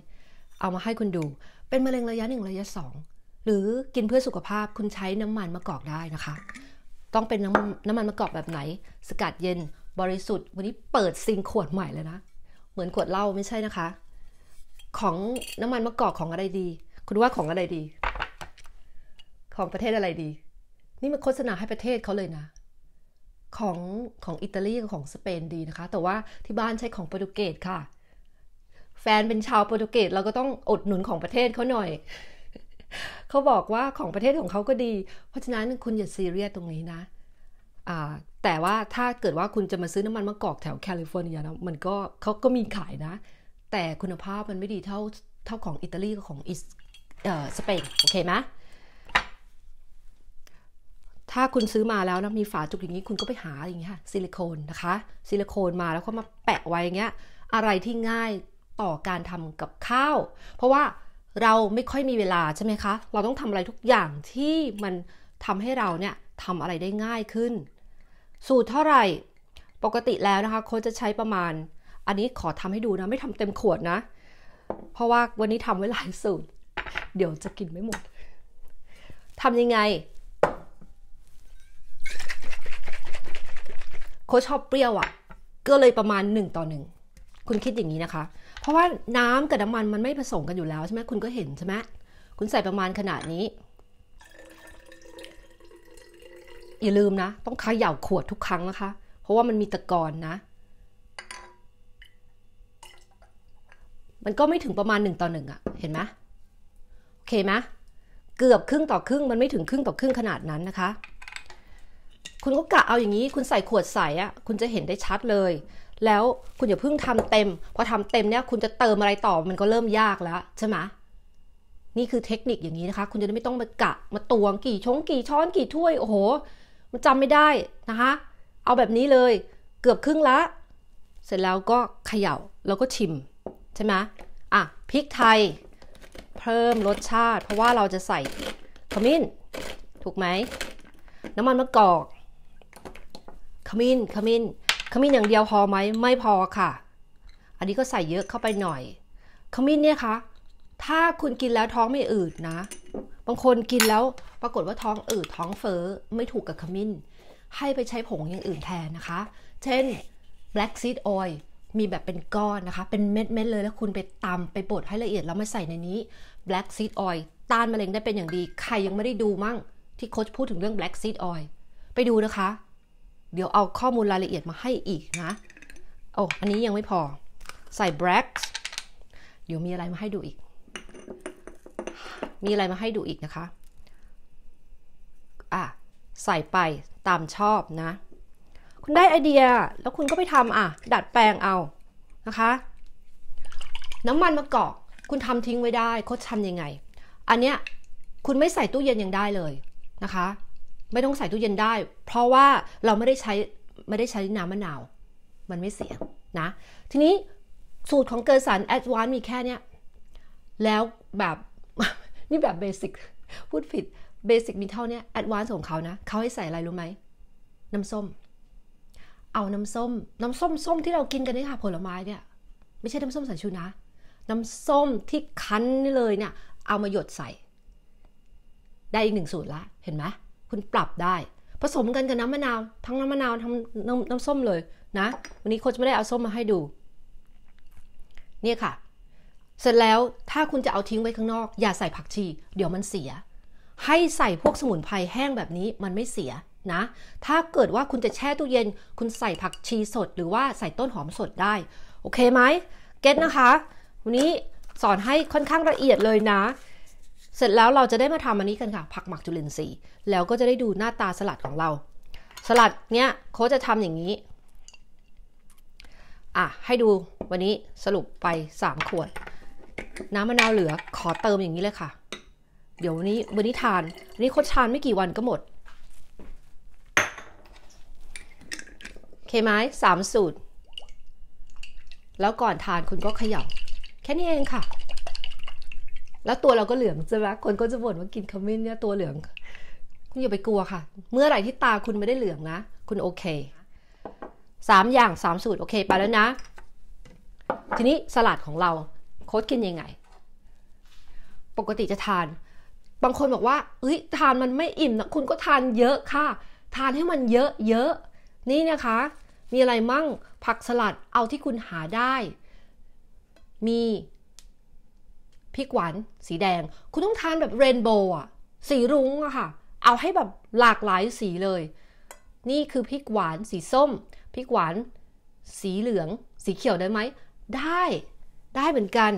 เอามาให้คุณดูเป็นมะเร็งระยะ1 ระยะ 2 หรือกินเพื่อสุขภาพคุณใช้น้ำมันมะกอกได้นะคะ ต้องเป็นน้ำน้ำมันมะกอกแบบไหน สกัดเย็น บริสุทธิ์วันนี้เปิดซิงขวดใหม่เลยนะ เหมือนขวดเหล้าไม่ใช่นะคะ ของน้ำมันมะกอกของอะไรดี คุณว่าของอะไรดี ของประเทศอะไรดี นี่มันโฆษณาให้ประเทศเขาเลยนะ ของของอิตาลีกับของสเปนดีนะคะ แต่ว่าที่บ้านใช้ของโปรตุเกสค่ะแฟนเป็นชาวโปรตุเกสเราก็ต้องอดหนุนของประเทศเขาหน่อย เขาบอกว่าของประเทศของเขาก็ดี เพราะฉะนั้นคุณอย่าซีเรียสตรงนี้นะ แต่ว่าถ้าเกิดว่าคุณจะมาซื้อน้ำมันมะกอกแถวแคลิฟอร์เนียนะ มันก็เขาก็มีขายนะ แต่คุณภาพมันไม่ดีเท่าเท่าของอิตาลีกับของอิสสเปนโอเคไหมถ้าคุณซื้อมาแล้วนะมีฝาจุกอย่างนี้ คุณก็ไปหาอย่างเงี้ยซิลิโคนนะคะ ซิลิโคนมาแล้วก็มาแปะไว้อย่างเงี้ย อะไรที่ง่ายต่อการทำกับข้าว เพราะว่าเราไม่ค่อยมีเวลาใช่ไหมคะ เราต้องทำอะไรทุกอย่างที่มันทำให้เราเนี่ยทำอะไรได้ง่ายขึ้น สูตรเท่าไหร่ปกติแล้วนะคะคนจะใช้ประมาณ อันนี้ขอทำให้ดูนะไม่ทำเต็มขวดนะ เพราะว่าวันนี้ทำไว้หลายสูตร เดี๋ยวจะกินไม่หมดทำยังไงโคชชอบเปรี้ยวอะ่ะก็เลยประมาณ1ต่อ1คุณคิดอย่างนี้นะคะเพราะว่าน้ำกับน้ามันมันไม่ผสมกันอยู่แล้วใช่ไหมคุณก็เห็นใช่ไหมคุณใส่ประมาณขนาดนี้ อย่าลืมนะ ต้องเขย่าขวดทุกครั้งนะคะ เพราะว่ามันมีตะกอนนะ มันก็ไม่ถึงประมาณหนึ่งต่อหนึ่งอะเห็นไหมโอเคไหมเกือบครึ่งต่อครึ่ง มันไม่ถึงครึ่งต่อครึ่งขนาดนั้นนะคะ คุณก็กะเอาอย่างนี้ คุณใส่ขวดใส่อะคุณจะเห็นได้ชัดเลยแล้วคุณอย่าเพิ่งทำเต็มพอทำเต็มเนี่ยคุณจะเติมอะไรต่อมันก็เริ่มยากแล้วใช่ไหม นี่คือเทคนิคอย่างนี้นะคะ คุณจะไม่ต้องมากะมาตวงกี่ชงกี่ช้อนกี่ถ้วยโอ้โหมันจำไม่ได้นะคะ เอาแบบนี้เลยเกือบครึ่งละ เสร็จแล้วก็เขย่าแล้วก็ชิม ใช่ไหมอ่ะพริกไทย เพิ่มรสชาติ เพราะว่าเราจะใส่ขมิ้นถูกไหมน้ำมันมะกอกขมิ้นขมิ้นขมิ้นอย่างเดียวพอไหม ไม่พอค่ะ อันนี้ก็ใส่เยอะเข้าไปหน่อย ขมิ้นเนี่ยคะ ถ้าคุณกินแล้วท้องไม่อืดนะ บางคนกินแล้วปรากฏว่าท้องอืดท้องเฟ้อไม่ถูกกับขมิ้น ให้ไปใช้ผงอย่างอื่นแทนนะคะ เช่น black seed oil มีแบบเป็นก้อนนะคะ เป็นเม็ดๆเลยแล้วคุณไปตำไปบดให้ละเอียด แล้วมาใส่ในนี้ black seed oil ต้านมะเร็งได้เป็นอย่างดี ใครยังไม่ได้ดูมั่ง ที่โค้ชพูดถึงเรื่อง black seed oil ไปดูนะคะเดี๋ยวเอาข้อมูลรายละเอียดมาให้อีกนะ โอ้ อันนี้ยังไม่พอ ใส่ black เดี๋ยวมีอะไรมาให้ดูอีก มีอะไรมาให้ดูอีกนะคะอ่ะใส่ไปตามชอบนะ คุณได้ไอเดีย แล้วคุณก็ไปทำอ่ะดัดแปลงเอา นะคะ น้ำมันมะกอก คุณทำทิ้งไว้ได้เขาทำยังไง อันเนี้ย คุณไม่ใส่ตู้เย็นยังได้เลย นะคะไม่ต้องใส่ตู้เย็นได้ เพราะว่าเราไม่ได้ใช้ไม่ได้ใช้น้ำมะนาว มันไม่เสียนะ ทีนี้สูตรของเกอร์สันแอดวานมีแค่เนี้ย แล้วแบบนี่แบบเบสิกพูดผิดเบสิกมีเท่านี้แอดวาน์ของเขานะ เขาให้ใส่อะไรรู้ไหมน้ำส้ม เอาน้ำส้มน้ำส้มส้มที่เรากินกันนี่ค่ะผลไม้เนี่ยไม่ใช่น้ำส้มสายชูนะ น้ำส้มที่คั้นเลยเนี่ยเอามาหยดใส่ ได้อีกหนึ่งสูตรละ เห็นไหมณปรับได้ผสมกันกับน้ำมะนาว ทั้งน้ำมะนาวทั้งน้ำน้ำส้มเลยนะ วันนี้โค้ชไม่ได้เอาส้มมาให้ดู เนี่ยค่ะ เสร็จแล้วถ้าคุณจะเอาทิ้งไว้ข้างนอก อย่าใส่ผักชี เดี๋ยวมันเสีย ให้ใส่พวกสมุนไพรแห้งแบบนี้มันไม่เสียนะ ถ้าเกิดว่าคุณจะแช่ตู้เย็นคุณใส่ผักชีสด หรือว่าใส่ต้นหอมสดได้ โอเคไหมเก็ตนะคะวันนี้สอนให้ค่อนข้างละเอียดเลยนะเสร็จแล้วเราจะได้มาทำอันนี้กันค่ะ ผักหมักจุลินทรีย์แล้วก็จะได้ดูหน้าตาสลัดของเรา สลัดเนี้ยโค้ชจะทำอย่างนี้ อ่ะให้ดูวันนี้สรุปไป3ขวด น้ำมะนาวเหลือขอเติมอย่างนี้เลยค่ะ เดี๋ยววันนี้วันนี้ทานวันนี้โค้ชทานไม่กี่วันก็หมดโอเคไหมสามสูตร แล้วก่อนทานคุณก็เขย่า แค่นี้เองค่ะแล้วตัวเราก็เหลืองใช่ไหมคนก็จะบ่นว่ากินขมิ้นเนี่ยตัวเหลืองคุณอย่าไปกลัวค่ะ เมื่อไหร่ที่ตาคุณไม่ได้เหลืองนะ คุณโอเค สามอย่างสามสูตรโอเค ไปแล้วนะ ทีนี้สลัดของเราโค้ดกินยังไง ปกติจะทาน บางคนบอกว่าเฮ้ยทานมันไม่อิ่มนะ คุณก็ทานเยอะค่ะ ทานให้มันเยอะ เยอะ นี่นะคะมีอะไรมั่งผักสลัดเอาที่คุณหาได้ มีพริกหวาน สีแดง คุณต้องทานแบบเรนโบว์อะสีรุ้งอะค่ะ เอาให้แบบหลากหลายสีเลย นี่คือพริกหวานสีส้ม พริกหวาน สีเหลือง สีเขียวได้ไหม ได้ ได้เหมือนกัน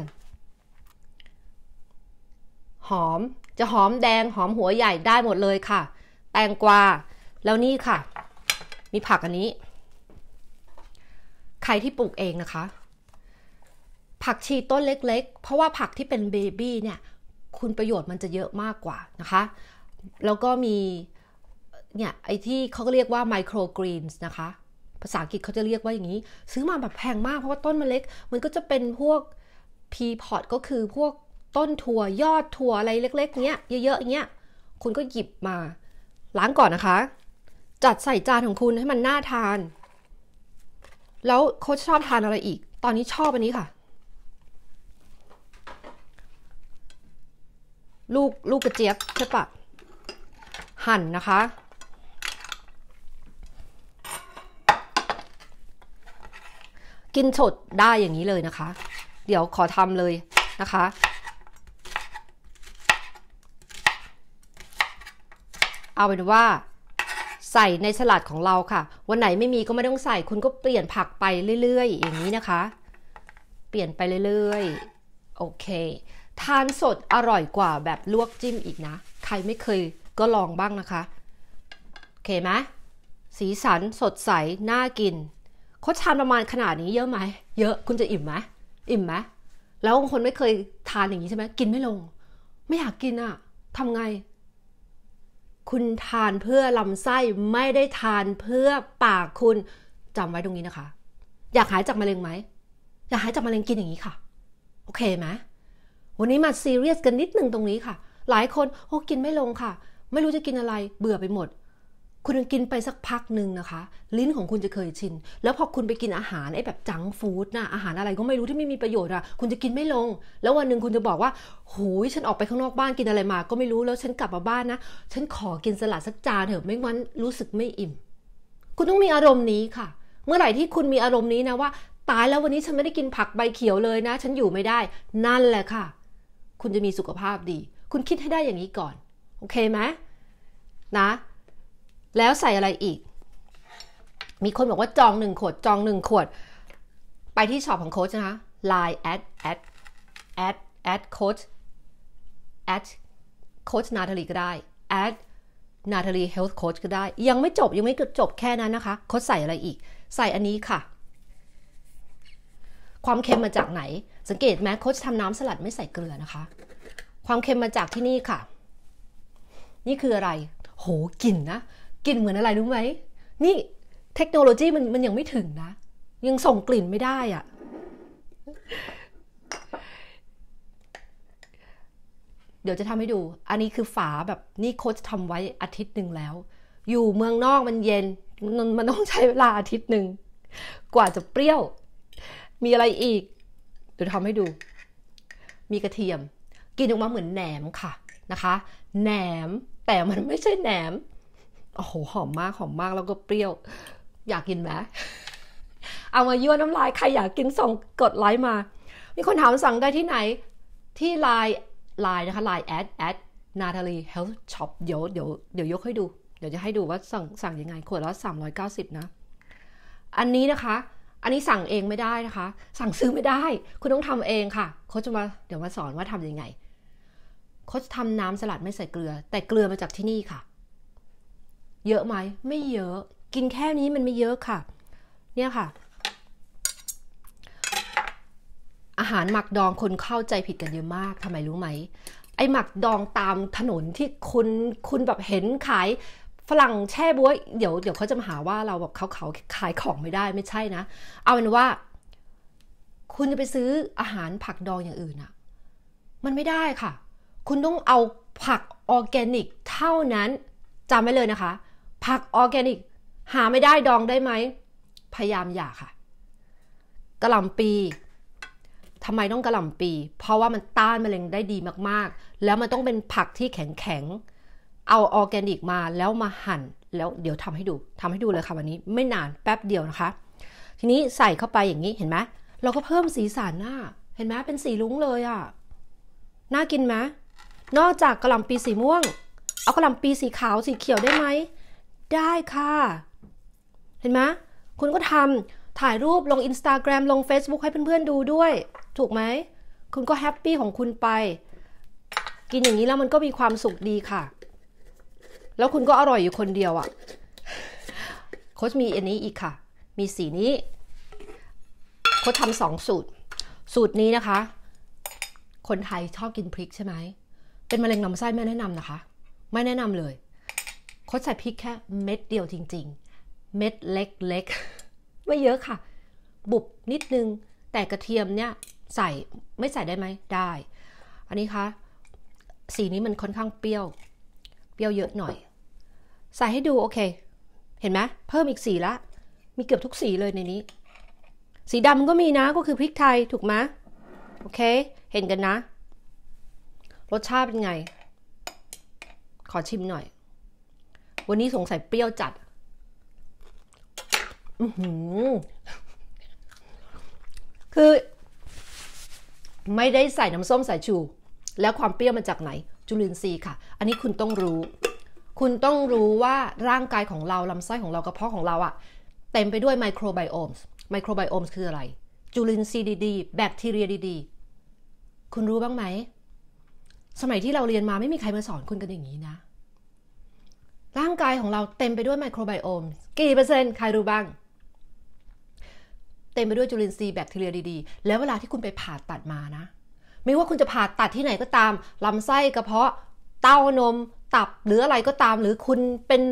หอม จะหอมแดงหอมหัวใหญ่ได้หมดเลยค่ะ แตงกวา แล้วนี่ค่ะ มีผักอันนี้ ใครที่ปลูกเองนะคะผักชีต้นเล็ก ๆ เพราะว่าผักที่เป็นเบบี้เนี่ย คุณประโยชน์มันจะเยอะมากกว่านะคะ แล้วก็มี เนี่ย ไอ้ที่เขาก็เรียกว่าไมโครกรีนส์นะคะ ภาษาอังกฤษเขาจะเรียกว่าอย่างนี้ ซื้อมาแบบแพงมากเพราะว่าต้นมันเล็ก มันก็จะเป็นพวกพีพอตก็คือพวกต้นถั่วยอดถั่วอะไรเล็ก ๆเงี้ย เยอะๆเงี้ย คุณก็หยิบมา ล้างก่อนนะคะ จัดใส่จานของคุณให้มันน่าทาน แล้วโค้ชชอบทานอะไรอีก ตอนนี้ชอบอันนี้ค่ะลูกลูกกระเจี๊ยบใช่ปะหั่นนะคะ กินสดได้อย่างนี้เลยนะคะ เดี๋ยวขอทำเลยนะคะ เอาเป็นว่า ใส่ในสลัดของเราค่ะ วันไหนไม่มีก็ไม่ต้องใส่ คุณก็เปลี่ยนผักไปเรื่อยๆ อย่างนี้นะคะ เปลี่ยนไปเรื่อยๆ โอเคทานสดอร่อยกว่าแบบลวกจิ้มอีกนะ ใครไม่เคยก็ลองบ้างนะคะโอเคไหมสีสันสดใสน่ากินเขาทานประมาณขนาดนี้เยอะไหมเยอะคุณจะอิ่มไหมอิ่มไหมแล้วคนไม่เคยทานอย่างนี้ใช่ไหม กินไม่ลง ไม่อยากกินอะ่ะทำไง คุณทานเพื่อลำไส้ไม่ได้ทานเพื่อปากคุณจำไว้ตรงนี้นะคะ อยากหายจากมะเร็งไหมอยากหายจากมะเร็งกินอย่างนี้ค่ะ โอเคไหมวันนี้มาซีเรียสกันนิดนึงตรงนี้ค่ะ หลายคนโอ้กินไม่ลงค่ะ ไม่รู้จะกินอะไร เบื่อไปหมด คุณกินไปสักพักหนึ่งนะคะ ลิ้นของคุณจะเคยชิน แล้วพอคุณไปกินอาหารไอ้แบบจังฟู้ดนะอาหารอะไรก็ไม่รู้ที่ไม่มีประโยชน์อะคุณจะกินไม่ลง แล้ววันหนึ่งคุณจะบอกว่าหูยฉันออกไปข้างนอกบ้านกินอะไรมา ก็ไม่รู้แล้วฉันกลับมาบ้านนะฉันขอกินสลัดสักจานเถอะไม่งั้นรู้สึกไม่อิ่ม คุณต้องมีอารมณ์นี้ค่ะ เมื่อไหร่ที่คุณมีอารมณ์นี้นะว่า ตายแล้ววันนี้ฉันไม่ได้กินผักใบเขียวเลยนะฉันอยู่ไม่ได้ นั่นแหละค่ะคุณจะมีสุขภาพดี คุณคิดให้ได้อย่างนี้ก่อน โอเคไหมนะ แล้วใส่อะไรอีก มีคนบอกว่าจองหนึ่งขวด จองหนึ่งขวด ไปที่ช็อปของโค้ชนะคะ Line at at at at coach at coach นาทลีก็ได้ at นาทลีเฮลท์โค้ชก็ได้ ยังไม่จบ ยังไม่จบแค่นั้นนะคะ โค้ชใส่อะไรอีก ใส่อันนี้ค่ะความเค็มมาจากไหน สังเกตไหมโค้ชทำน้ำสลัดไม่ใส่เกลือนะคะ ความเค็มมาจากที่นี่ค่ะ นี่คืออะไร โหกลิ่นนะกลิ่นเหมือนอะไรรู้ไหมนี่เทคโนโลยีมันมันยังไม่ถึงนะ ยังส่งกลิ่นไม่ได้อะเดี๋ยวจะทำให้ดู อันนี้คือฝาแบบนี่โค้ชทำไว้อาทิตย์หนึ่งแล้ว อยู่เมืองนอกมันเย็น มันต้องใช้เวลาอาทิตย์หนึ่ง กว่าจะเปรี้ยวมีอะไรอีกเดี๋ยวทำให้ดู มีกระเทียม กินออกมาเหมือนแหนมค่ะ นะคะ แหนมแต่มันไม่ใช่แหนม โอ้โห หอมมาก หอมมากแล้วก็เปรี้ยว อยากกินไหมเอามายั่วน้ำลาย ใครอยากกินส่งกดไลค์มา มีคนถามสั่งได้ที่ไหน ที่ไลน์ไลน์นะคะไลน์แอดแอดนาทาลีเฮลท์ช็อปเดี๋ยวเดี๋ยวเดี๋ยวยกให้ดู เดี๋ยวจะให้ดูว่าสั่งสั่งยังไง ขวดละ390 นะ อันนี้นะคะอันนี้สั่งเองไม่ได้นะคะ สั่งซื้อไม่ได้ คุณต้องทำเองค่ะ โค้ชจะมา เดี๋ยวมาสอนว่าทํำยังไง โค้ชทำน้ำสลัดไม่ใส่เกลือ แต่เกลือมาจากที่นี่ค่ะ เยอะไหม ไม่เยอะ กินแค่นี้มันไม่เยอะค่ะ เนี่ยค่ะ อาหารหมักดองคนเข้าใจผิดกันเยอะมากทำไมรู้ไหม ไอหมักดองตามถนนที่คุณ คุณแบบเห็นขายฝรั่งแช่บ๊วยเดี๋ยวเดี๋ยวเขาจะมาหาว่าเราแบบเขาเขาขายของไม่ได้ ไม่ใช่นะ เอาเป็นว่า คุณจะไปซื้ออาหารผักดองอย่างอื่นอะมันไม่ได้ค่ะ คุณต้องเอาผักออร์แกนิกเท่านั้นจำไว้เลยนะคะ ผักออร์แกนิกหาไม่ได้ดองได้ไหมพยายามอย่าค่ะกระหล่ำปีทำไมต้องกระหล่ำปีเพราะว่ามันต้านมะเร็งได้ดีมากๆ แล้วมันต้องเป็นผักที่แข็งแข็งเอาออร์แกนิกมาแล้วมาหั่น แล้วเดี๋ยวทำให้ดู ทำให้ดูเลยค่ะวันนี้ไม่นานแป๊บเดียวนะคะ ทีนี้ใส่เข้าไปอย่างนี้เห็นไหม เราก็เพิ่มสีสันหน้า เห็นไหมเป็นสีลุ้งเลยอะ่ะ น่ากินไหมนอกจากกระหล่ำปีสีม่วง เอากระหล่ำปีสีขาวสีเขียวได้ไหม ได้ค่ะ เห็นไหมคุณก็ทำถ่ายรูปลงอินสตาแกรมลง Facebook ให้เพื่อนๆดูด้วย ถูกไหมคุณก็แฮปปี้ของคุณไปกินอย่างนี้แล้วมันก็มีความสุขดีค่ะแล้วคุณก็อร่อยอยู่คนเดียวอะ่ะโค้ชมีอันนี้อีกค่ะ มีสีนี้โค้ชทำสองสูตร สูตรนี้นะคะ คนไทยชอบกินพริกใช่ไหมเป็นมะเร็งลำไส้ไม่แนะนำนะคะ ไม่แนะนำเลยโค้ชใส่พริกแค่เม็ดเดียวจริงๆ เม็ดเล็กๆไม่เยอะค่ะ บุบนิดนึงแต่กระเทียมเนี่ยใส่ไม่ใส่ได้ไหมได้ อันนี้คะสีนี้มันค่อนข้างเปรี้ยว เปรี้ยวเยอะหน่อยใส่ให้ดูโอเค เห็นไหมเพิ่มอีกสีละ มีเกือบทุกสีเลยในนี้ สีดำก็มีนะ ก็คือพริกไทยถูกไหมโอเค เห็นกันนะ รสชาติเป็นไง ขอชิมหน่อย วันนี้สงสัยเปรี้ยวจัด อือคือ ไม่ได้ใส่น้ำส้มสายชู แล้วความเปรี้ยวมาจากไหน จุลินทรีย์ค่ะ อันนี้คุณต้องรู้คุณต้องรู้ว่าร่างกายของเราลำไส้ของเรากระเพาะของเราอะเต็มไปด้วยไมโครไบโอมส์ไมโครไบโอมส์คืออะไร จุลินทรีย์ดีๆ แบคทีเรียดีๆ คุณรู้บ้างไหม สมัยที่เราเรียนมาไม่มีใครมาสอนคุณกันอย่างนี้นะร่างกายของเราเต็มไปด้วยไมโครไบโอมส์กี่เปอร์เซ็นต์ใครรู้บ้าง เต็มไปด้วยจุลินทรีย์แบคทีเรียดีๆ แล้วเวลาที่คุณไปผ่าตัดมานะ ไม่ว่าคุณจะผ่าตัดที่ไหนก็ตามลำไส้กระเพาะเต้านมตับหรืออะไรก็ตาม หรือคุณเป็น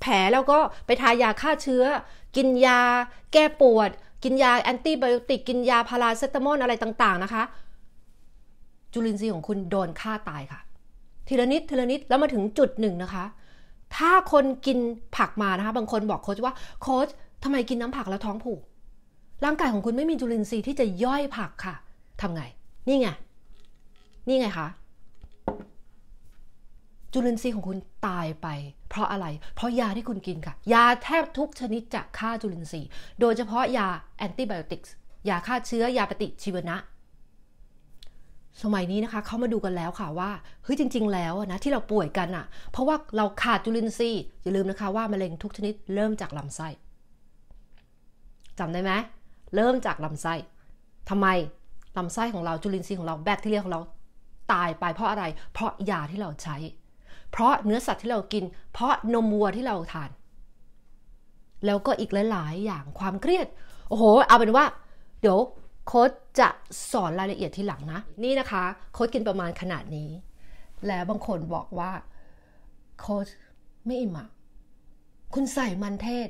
แผลแล้วก็ไปทายาฆ่าเชื้อ กินยาแก้ปวด กินยาแอนต้ไบโอติกกินยาพาราเซตามอลอะไรต่าง ๆนะคะ จุลินทรีย์ของคุณโดนฆ่าตายค่ะ ทีละนิดทีละนิดแล้วมาถึงจุดหนึ่งนะคะ ถ้าคนกินผักมานะคะ บางคนบอกโค้ชว่าโค้ชทำไมกินน้ำผักแล้วท้องผูกร่างกายของคุณไม่มีจุลินทรีย์ที่จะย่อยผักค่ะทำไง นี่ไงนี่ไงคะจุลินทรีย์ของคุณตายไป เพราะอะไร เพราะยาที่คุณกินค่ะ ยาแทบทุกชนิดจะฆ่าจุลินทรีย์ โดยเฉพาะยาแอนติไบโอติกส์ ยาฆ่าเชื้อ ยาปฏิชีวนะ สมัยนี้นะคะ เขามาดูกันแล้วค่ะว่าเฮ้ยจริง ๆแล้วนะที่เราป่วยกันอะ่ะ เพราะว่าเราขาดจุลินทรีย์อย่าลืมนะคะ ว่ามะเร็งทุกชนิดเริ่มจากลำไส้จำได้ไหมเริ่มจากลำไส้ทำไมลำไส้ของเรา จุลินทรีย์ของเรา แบคทีเรียของเรา ตายไป เพราะอะไร เพราะยาที่เราใช้เพราะเนื้อสัตว์ที่เรากิน เพราะนมวัวที่เราทาน แล้วก็อีกหลายๆอย่างความเครียด โอ้โห เอาเป็นว่า เดี๋ยว โค้ดจะสอนรายละเอียดที่หลังนะ นี่นะคะ โค้ดกินประมาณขนาดนี้ แล้วบางคนบอกว่าโค้ดไม่อิ่มอ่ะคุณใส่มันเทศ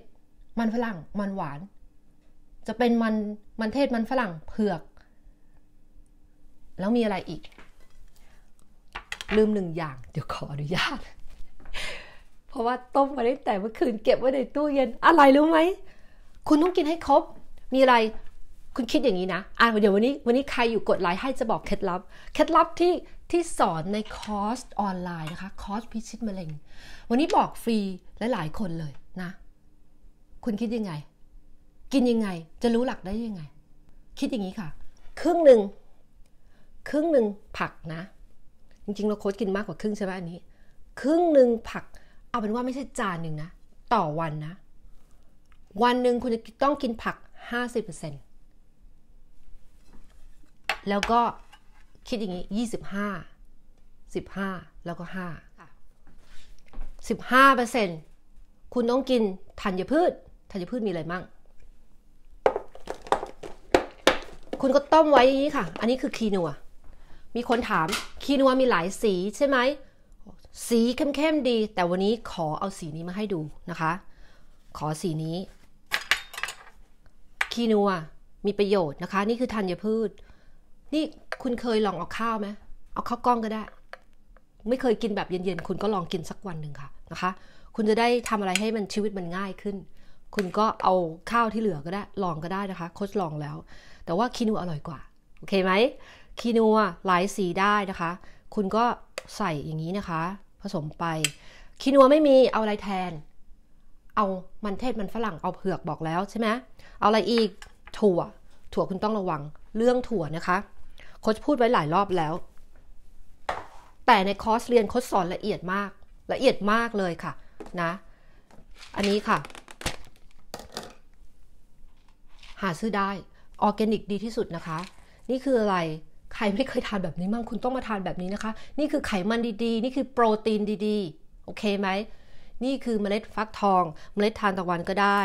มันฝรั่ง มันหวาน จะเป็นมัน มันเทศ มันฝรั่ง เผือก แล้วมีอะไรอีกลืมหนึ่งอย่าง เดี๋ยวขออนุญาต เพราะว่าต้มมาได้แต่เมื่อคืนเก็บไว้ในตู้เย็น อะไรรู้ไหม คุณต้องกินให้ครบ มีอะไร คุณคิดอย่างนี้นะ อ่าเดี๋ยววันนี้ วันนี้ใครอยู่กดไลค์ให้จะบอกเคล็ดลับเคล็ดลับที่ที่สอนในคอร์สออนไลน์นะคะ คอร์สพิชิตมะเร็ง วันนี้บอกฟรีลหลายๆ คนเลยนะ คุณคิดยังไง กินยังไง จะรู้หลักได้ยังไง คิดอย่างนี้ค่ะครึ่งหนึ่งครึ่งหนึ่งผักนะจริงๆ เราโค้ดกินมากกว่าครึ่งใช่ไหมอันนี้ ครึ่งหนึ่งผัก เอาเป็นว่าไม่ใช่จานหนึ่งนะต่อวันนะ วันหนึ่งคุณจะต้องกินผัก 50%แล้วก็คิดอย่างนี้ 25 15 แล้วก็5 15%คุณต้องกินธัญพืชธัญพืชมีอะไรมั่งคุณก็ต้มไว้อย่างนี้ค่ะ อันนี้คือคีนัวมีคนถาม คีนัวมีหลายสีใช่ไหมสีเข้มๆดี แต่วันนี้ขอเอาสีนี้มาให้ดูนะคะ ขอสีนี้ คีนัวมีประโยชน์นะคะ นี่คือธัญพืช นี่คุณเคยลองเอาข้าวไหมเอาข้าวกล้องก็ได้ ไม่เคยกินแบบเย็นๆคุณก็ลองกินสักวันหนึ่งค่ะนะคะ คุณจะได้ทำอะไรให้มันชีวิตมันง่ายขึ้น คุณก็เอาข้าวที่เหลือก็ได้ ลองก็ได้นะคะโคชลองแล้ว แต่ว่าคีนัวอร่อยกว่าโอเคไหมคีนัวหลายสีได้นะคะ คุณก็ใส่อย่างนี้นะคะ ผสมไป คีนัวไม่มีเอาอะไรแทน เอามันเทศมันฝรั่งเอาเผือกบอกแล้วใช่ไหมเอาอะไรอีกถั่ว ถั่วคุณต้องระวัง เรื่องถั่วนะคะโค้ชพูดไว้หลายรอบแล้ว แต่ในคอร์สเรียนโค้ชสอนละเอียดมาก ละเอียดมากเลยค่ะนะ อันนี้ค่ะ หาซื้อได้ออร์แกนิกดีที่สุดนะคะ นี่คืออะไรรไม่เคยทานแบบนี้มั่งคุณต้องมาทานแบบนี้นะคะ นี่คือไขมันดีๆ นี่คือโปรตีนดีๆ โอเคไหม นี่คือเมล็ดฟักทอง เมล็ดทานตะวันก็ได้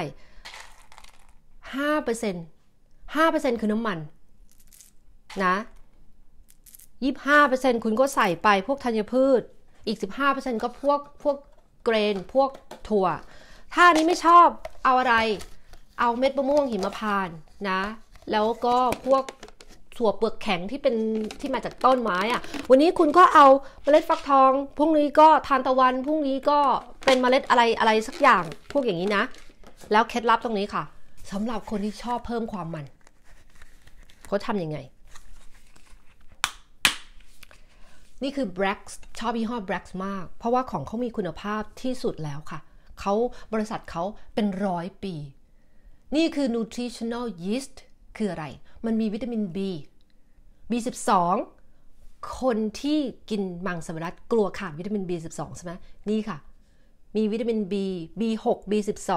ห้าเปอร์เซ็นต์ห้าเปอร์เซ็นต์คือน้ำมัน นะยี่สิบห้าเปอร์เซ็นต์คุณก็ใส่ไปพวกธัญพืช อีกสิบห้าเปอร์เซ็นต์ก็พวกพวกเกรน พวกถั่ว ถ้านี้ไม่ชอบ เอาอะไร เอาเม็ดมะม่วงหิมพานต์นะ แล้วก็พวกถั่วเปลือกแข็งที่เป็นที่มาจากต้นไม้อะ่ะ วันนี้คุณก็เอาเมล็ดฟักทองพรุ่งนี้ก็ทานตะวันพรุ่งนี้ก็เป็นเมล็ดอะไรอะไรสักอย่าง พวกอย่างนี้นะ แล้วเคล็ดลับตรงนี้ค่ะ สำหรับคนที่ชอบเพิ่มความมันเขาทํำยังไง นี่คือ b บ a c k ชอบยี่ห้อ Black มาก เพราะว่าของเขามีคุณภาพที่สุดแล้วค่ะเขาบริษัทเขาเป็นร้อยปี นี่คือ nutritional yeast คืออะไร มันมีวิตามิน B B12 คนที่กินมังสวิรัตกลัวขาดวิตามิน B12 ใช่ไหมนี่ค่ะ มีวิตามิน B B6 B12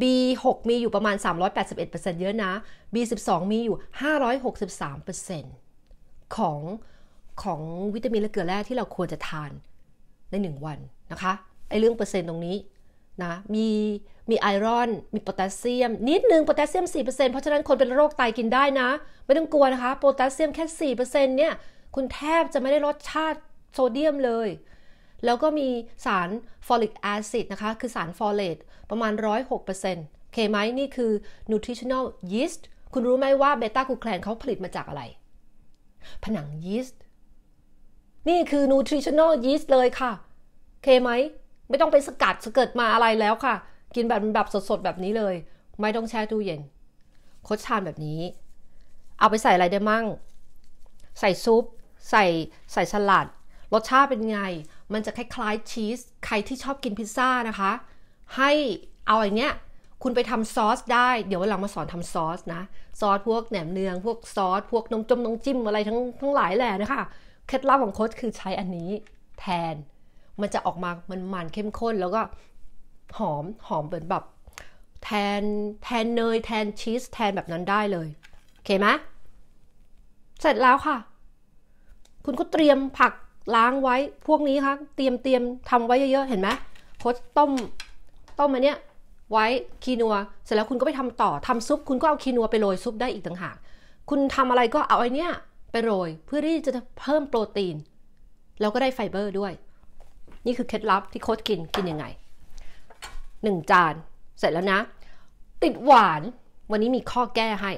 B6 มีอยู่ประมาณ 381%เยอะนะ B12 มีอยู่ 563%ของของวิตามินและเกลือแร่ที่เราควรจะทานใน 1 วันนะคะ ไอเรื่องเปอร์เซ็นต์ตรงนี้นะมีมีไอรอน มีโพแทสเซียม นิดนึงโพแทสเซียม4%เพราะฉะนั้นคนเป็นโรคไตกินได้นะ ไม่ต้องกลัวนะคะโพแทสเซียมแค่ 4%เนี่ย คุณแทบจะไม่ได้รสชาติโซเดียมเลย แล้วก็มีสารฟอลิกแอซิดนะคะ คือสารฟอเลตประมาณ 106%อเคไหมนี่คือ nutritional yeast คุณรู้ไหมว่าเบต้ากูแคลนเขาผลิตมาจากอะไร ผนังยีสต์นี่คือ nutritional yeast เลยค่ะ เคไหมไม่ต้องไปสกัดสเกิดมาอะไรแล้วค่ะ กินแบบแบบสดๆแบบนี้เลย ไม่ต้องแช่ตู้เย็นคดชานแบบนี้ เอาไปใส่อะไรได้มั่งใส่ซุป ใส่ใส่สลัด รสชาติเป็นไง มันจะคล้ายๆชีส ใครที่ชอบกินพิซซ่านะคะ ให้เอาอย่างเนี้ย คุณไปทำซอสได้ เดี๋ยววันหลังมาสอนทำซอสนะ ซอสพวกแหนมเนืองพวกซอส พวกนมจมนมจิ้มอะไรทั้งทั้งหลายแหละนะคะ เคล็ดลับของโค้ชคือใช้อันนี้ แทนมันจะออกมามันมันเข้มข้น แล้วก็หอมหอมเหมือนแบบแทนแทนเนยแทนชีสแทนแบบนั้นได้เลย โอเคไหมเสร็จแล้วค่ะ คุณก็เตรียมผักล้างไว้พวกนี้ค่ะเตรียมเตรียมทำไว้เยอะๆเห็นไหมโคตต้มต้มมาเนี้ยไว้ คีนัว เสร็จแล้วคุณก็ไปทำต่อทำซุป คุณก็เอาคีนัวไปโรยซุปได้อีกต่างหาก คุณทำอะไรก็เอาไอเนี้ยไปโรย เพื่อที่จะเพิ่มโปรตีน แล้วก็ได้ไฟเบอร์ด้วยนี่คือเคล็ดลับที่โค้ดกินกินยังไงหนึ่งจานเสร็จแล้วนะ ติดหวานวันนี้มีข้อแก้ให้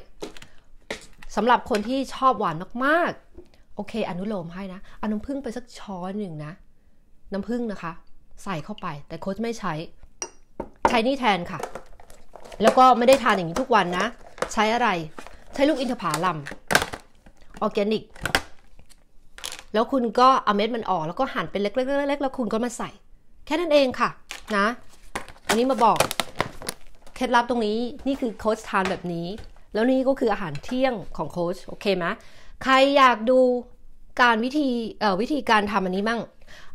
สำหรับคนที่ชอบหวานมากๆ โอเคอนุโลมให้นะ อน้ำผึ้งไปสักช้อนหนึ่งนะ น้ำผึ้งนะคะ ใส่เข้าไป แต่โค้ชไม่ใช้ ใช้นี่แทนค่ะ แล้วก็ไม่ได้ทานอย่างนี้ทุกวันนะ ใช้อะไร ใช้ลูกอินทผลัมออร์แกนิกแล้วคุณก็เอาเม็ดมันออก แล้วก็หั่นเป็นเล็กๆๆแล้วคุณก็มาใส่แค่นั้นเองค่ะ นะ อันนี้มาบอกเคล็ดลับตรงนี้นี่คือโค้ชทานแบบนี้ แล้วนี่ก็คืออาหารเที่ยงของโค้ชโอเคไหมใครอยากดูการวิธีเอ่อวิธีการทำอันนี้มั่ง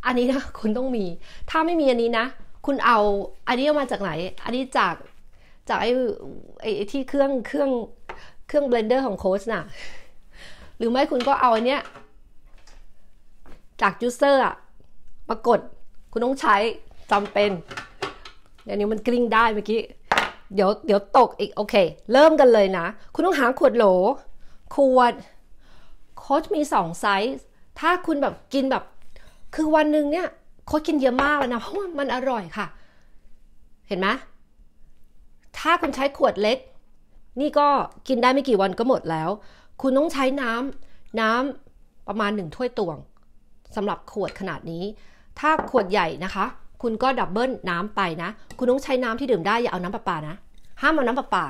อันนี้นะคุณต้องมี ถ้าไม่มีอันนี้นะ คุณเอาอันนี้มาจากไหนอันนี้จากจากไอ้ไอ้ที่เครื่องเครื่องเครื่องเบลนเดอร์ของโค้ชน่ะหรือไม่คุณก็เอาอันเนี้ยจากยูเซอร์อะากดคุณต้องใช้จำเป็น เดี๋ยวนี้มันกลิ้งได้เมื่อกี้เดี๋ยวเดี๋ยวตกอีก โอเค เริ่มกันเลยนะ คุณต้องหาขวดโหล ขวดโค้ชมีสองไซส์ ถ้าคุณแบบกินแบบ คือวันหนึ่งเนี่ยโค้ชกินเยอะมากนะ เพราะมันอร่อยค่ะ เห็นไหมถ้าคุณใช้ขวดเล็ก นี่ก็กินได้ไม่กี่วันก็หมดแล้ว คุณต้องใช้น้ำน้ำประมาณหนึ่งถ้วยตวงสำหรับขวดขนาดนี้ ถ้าขวดใหญ่นะคะ คุณก็ดับเบิลน้ำไปนะคุณต้องใช้น้ำที่ดื่มได้อย่าเอาน้ำประปานะห้ามเอาน้ำประปา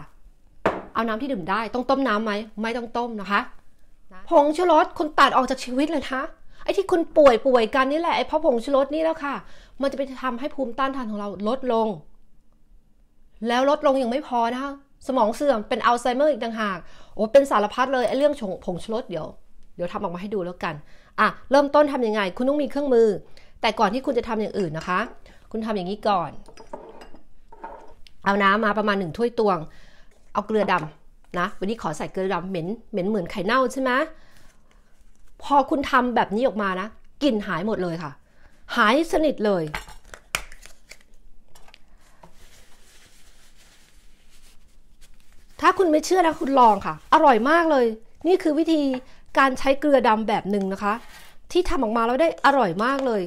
เอาน้ำที่ดื่มได้ต้องต้มน้ำไหมไม่ต้องต้มนะคะผงชูรสคุณตัดออกจากชีวิตเลยนะไอ้ที่คุณป่วยป่วยกันนี่แหละไอ้เพราะผงชูรสนี่แล้วค่ะ มันจะไปทำให้ภูมิต้านทานของเราลดลง แล้วลดลงยังไม่พอนะคะสมองเสื่อมเป็นอัลไซเมอร์อีกต่างหาก โอ้เป็นสารพัดเลยไอ้เรื่องผงชูรสเดี๋ยว เดี๋ยวทำออกมาให้ดูแล้วกันอ่ะเริ่มต้นทํำยังไง คุณต้องมีเครื่องมือ แต่ก่อนที่คุณจะทำอย่างอื่นนะคะ คุณทำอย่างนี้ก่อน เอาน้ำมาประมาณหนึ่งถ้วยตวง เอาเกลือดำนะวันนี้ขอใส่เกลือดำเหม็นเหม็นเหมือนไข่เน่าใช่ไหมพอคุณทำแบบนี้ออกมานะกลิ่นหายหมดเลยค่ะ หายสนิทเลย ถ้าคุณไม่เชื่อนะคุณลองค่ะ อร่อยมากเลย นี่คือวิธีการใช้เกลือดำแบบหนึ่งนะคะ ที่ทำออกมาแล้วได้อร่อยมากเลย